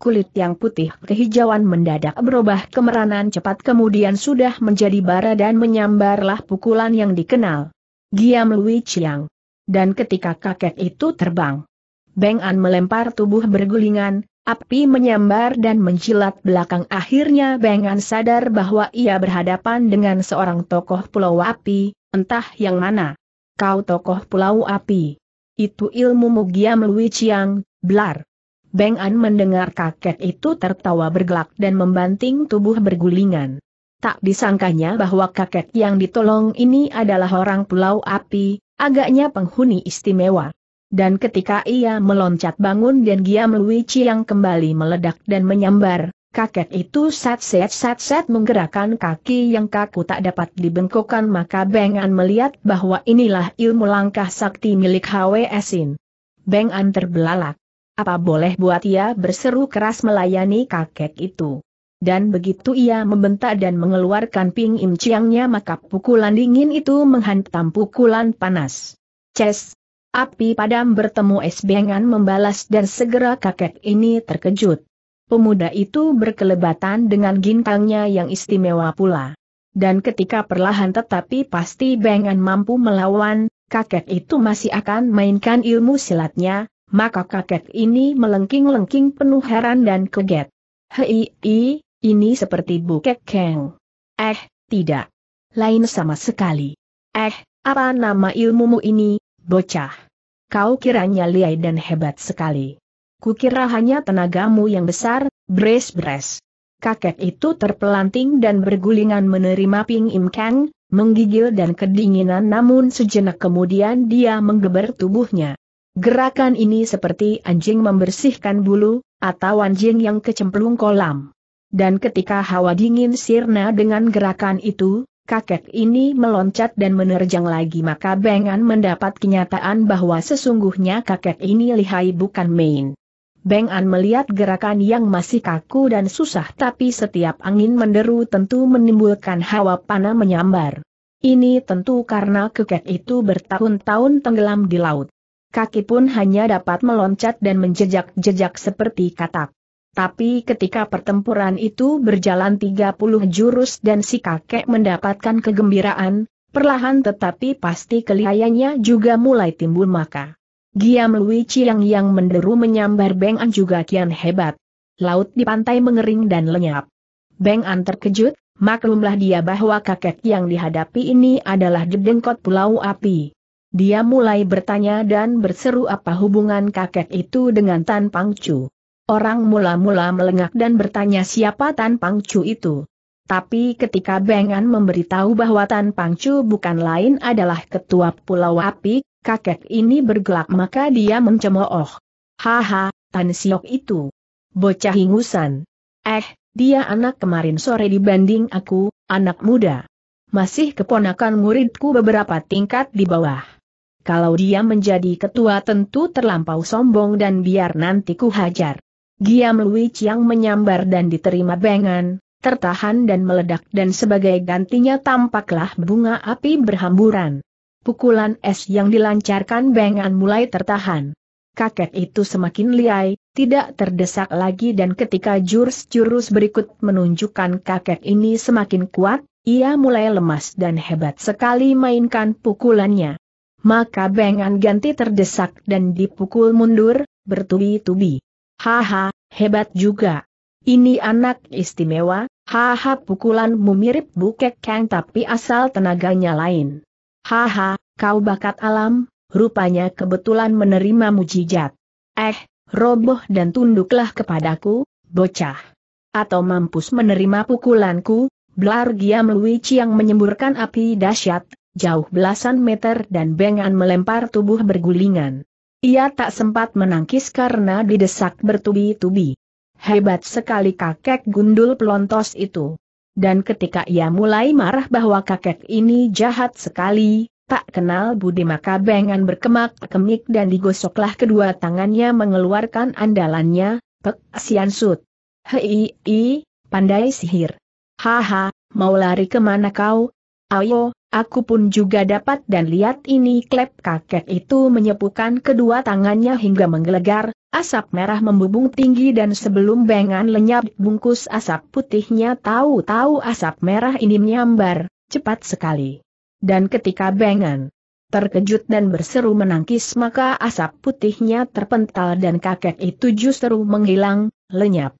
kulit yang putih kehijauan mendadak berubah kemeranan cepat kemudian sudah menjadi bara dan menyambarlah pukulan yang dikenal. Giam Lui Chiang. Dan ketika kakek itu terbang, Beng An melempar tubuh bergulingan, api menyambar dan menjilat belakang akhirnya Beng An sadar bahwa ia berhadapan dengan seorang tokoh pulau api, entah yang mana. Kau tokoh pulau api. Itu ilmu Mugiam Lui Chiang, Blar. Beng An mendengar kakek itu tertawa bergelak dan membanting tubuh bergulingan. Tak disangkanya bahwa kakek yang ditolong ini adalah orang pulau api, agaknya penghuni istimewa. Dan ketika ia meloncat bangun dan Giam Lui yang kembali meledak dan menyambar, kakek itu set-set-set-set menggerakkan kaki yang kaku tak dapat dibengkokkan maka Beng An melihat bahwa inilah ilmu langkah sakti milik Hwe Esin. Beng An terbelalak. Apa boleh buat ia berseru keras melayani kakek itu. Dan begitu ia membentak dan mengeluarkan ping im ciangnya maka pukulan dingin itu menghantam pukulan panas. Ces! Api padam bertemu es bengan membalas dan segera kakek ini terkejut. Pemuda itu berkelebatan dengan gintangnya yang istimewa pula. Dan ketika perlahan tetapi pasti Bengan mampu melawan, kakek itu masih akan mainkan ilmu silatnya, maka kakek ini melengking-lengking penuh heran dan keget. Hei, i, ini seperti bukek keng. Eh, tidak. Lain sama sekali. Eh, apa nama ilmumu ini, bocah? Kau kiranya liai dan hebat sekali. Kukira hanya tenagamu yang besar, bres-bres. Kakek itu terpelanting dan bergulingan menerima Ping Im Kang, menggigil dan kedinginan namun sejenak kemudian dia menggeber tubuhnya. Gerakan ini seperti anjing membersihkan bulu, atau anjing yang kecemplung kolam. Dan ketika hawa dingin sirna dengan gerakan itu, kakek ini meloncat dan menerjang lagi maka Bengan mendapat kenyataan bahwa sesungguhnya kakek ini lihai bukan main. Bengan melihat gerakan yang masih kaku dan susah tapi setiap angin menderu tentu menimbulkan hawa panah menyambar. Ini tentu karena kakek itu bertahun-tahun tenggelam di laut kaki pun hanya dapat meloncat dan menjejak-jejak seperti katak. Tapi ketika pertempuran itu berjalan 30 jurus dan si kakek mendapatkan kegembiraan, perlahan tetapi pasti kelihayannya juga mulai timbul maka. Giam Lui Chiang yang menderu menyambar Beng An juga kian hebat. Laut di pantai mengering dan lenyap. Beng An terkejut, maklumlah dia bahwa kakek yang dihadapi ini adalah dedengkot pulau api. Dia mulai bertanya dan berseru apa hubungan kakek itu dengan Tan Pangcu. Orang mula-mula melengak dan bertanya siapa Tan Pangcu itu. Tapi ketika Bengan memberitahu bahwa Tan Pangcu bukan lain adalah ketua Pulau Api, kakek ini bergelak maka dia mencemooh. Haha, Tan Siok itu. Bocah hingusan. Eh, dia anak kemarin sore dibanding aku, anak muda. Masih keponakan muridku beberapa tingkat di bawah. Kalau dia menjadi ketua tentu terlampau sombong dan biar nanti ku hajar. Giam Lui yang menyambar dan diterima bengan, tertahan dan meledak dan sebagai gantinya tampaklah bunga api berhamburan. Pukulan es yang dilancarkan bengan mulai tertahan. Kakek itu semakin liai, tidak terdesak lagi dan ketika jurus-jurus berikut menunjukkan kakek ini semakin kuat, ia mulai lemas dan hebat sekali mainkan pukulannya maka bengan ganti terdesak dan dipukul mundur, bertubi-tubi. Haha, hebat juga. Ini anak istimewa, haha pukulanmu mirip bukek kang tapi asal tenaganya lain. Haha, kau bakat alam, rupanya kebetulan menerima mujijat. Eh, roboh dan tunduklah kepadaku, bocah. Atau mampus menerima pukulanku, Blar Giam Luici yang menyemburkan api dahsyat, jauh belasan meter dan Bengan melempar tubuh bergulingan. Ia tak sempat menangkis karena didesak bertubi-tubi. Hebat sekali kakek gundul pelontos itu. Dan ketika ia mulai marah bahwa kakek ini jahat sekali, tak kenal budi maka bengan berkemak-kemik dan digosoklah kedua tangannya mengeluarkan andalannya, pek sian sut. Hei, pandai sihir. Haha, mau lari kemana kau? Ayo, Aku pun juga dapat dan lihat ini klep kakek itu menyepukan kedua tangannya hingga menggelegar, asap merah membubung tinggi dan sebelum bengan lenyap bungkus asap putihnya tahu-tahu asap merah ini menyambar, cepat sekali. Dan ketika bengan terkejut dan berseru menangkis maka asap putihnya terpental dan kakek itu justru menghilang, lenyap.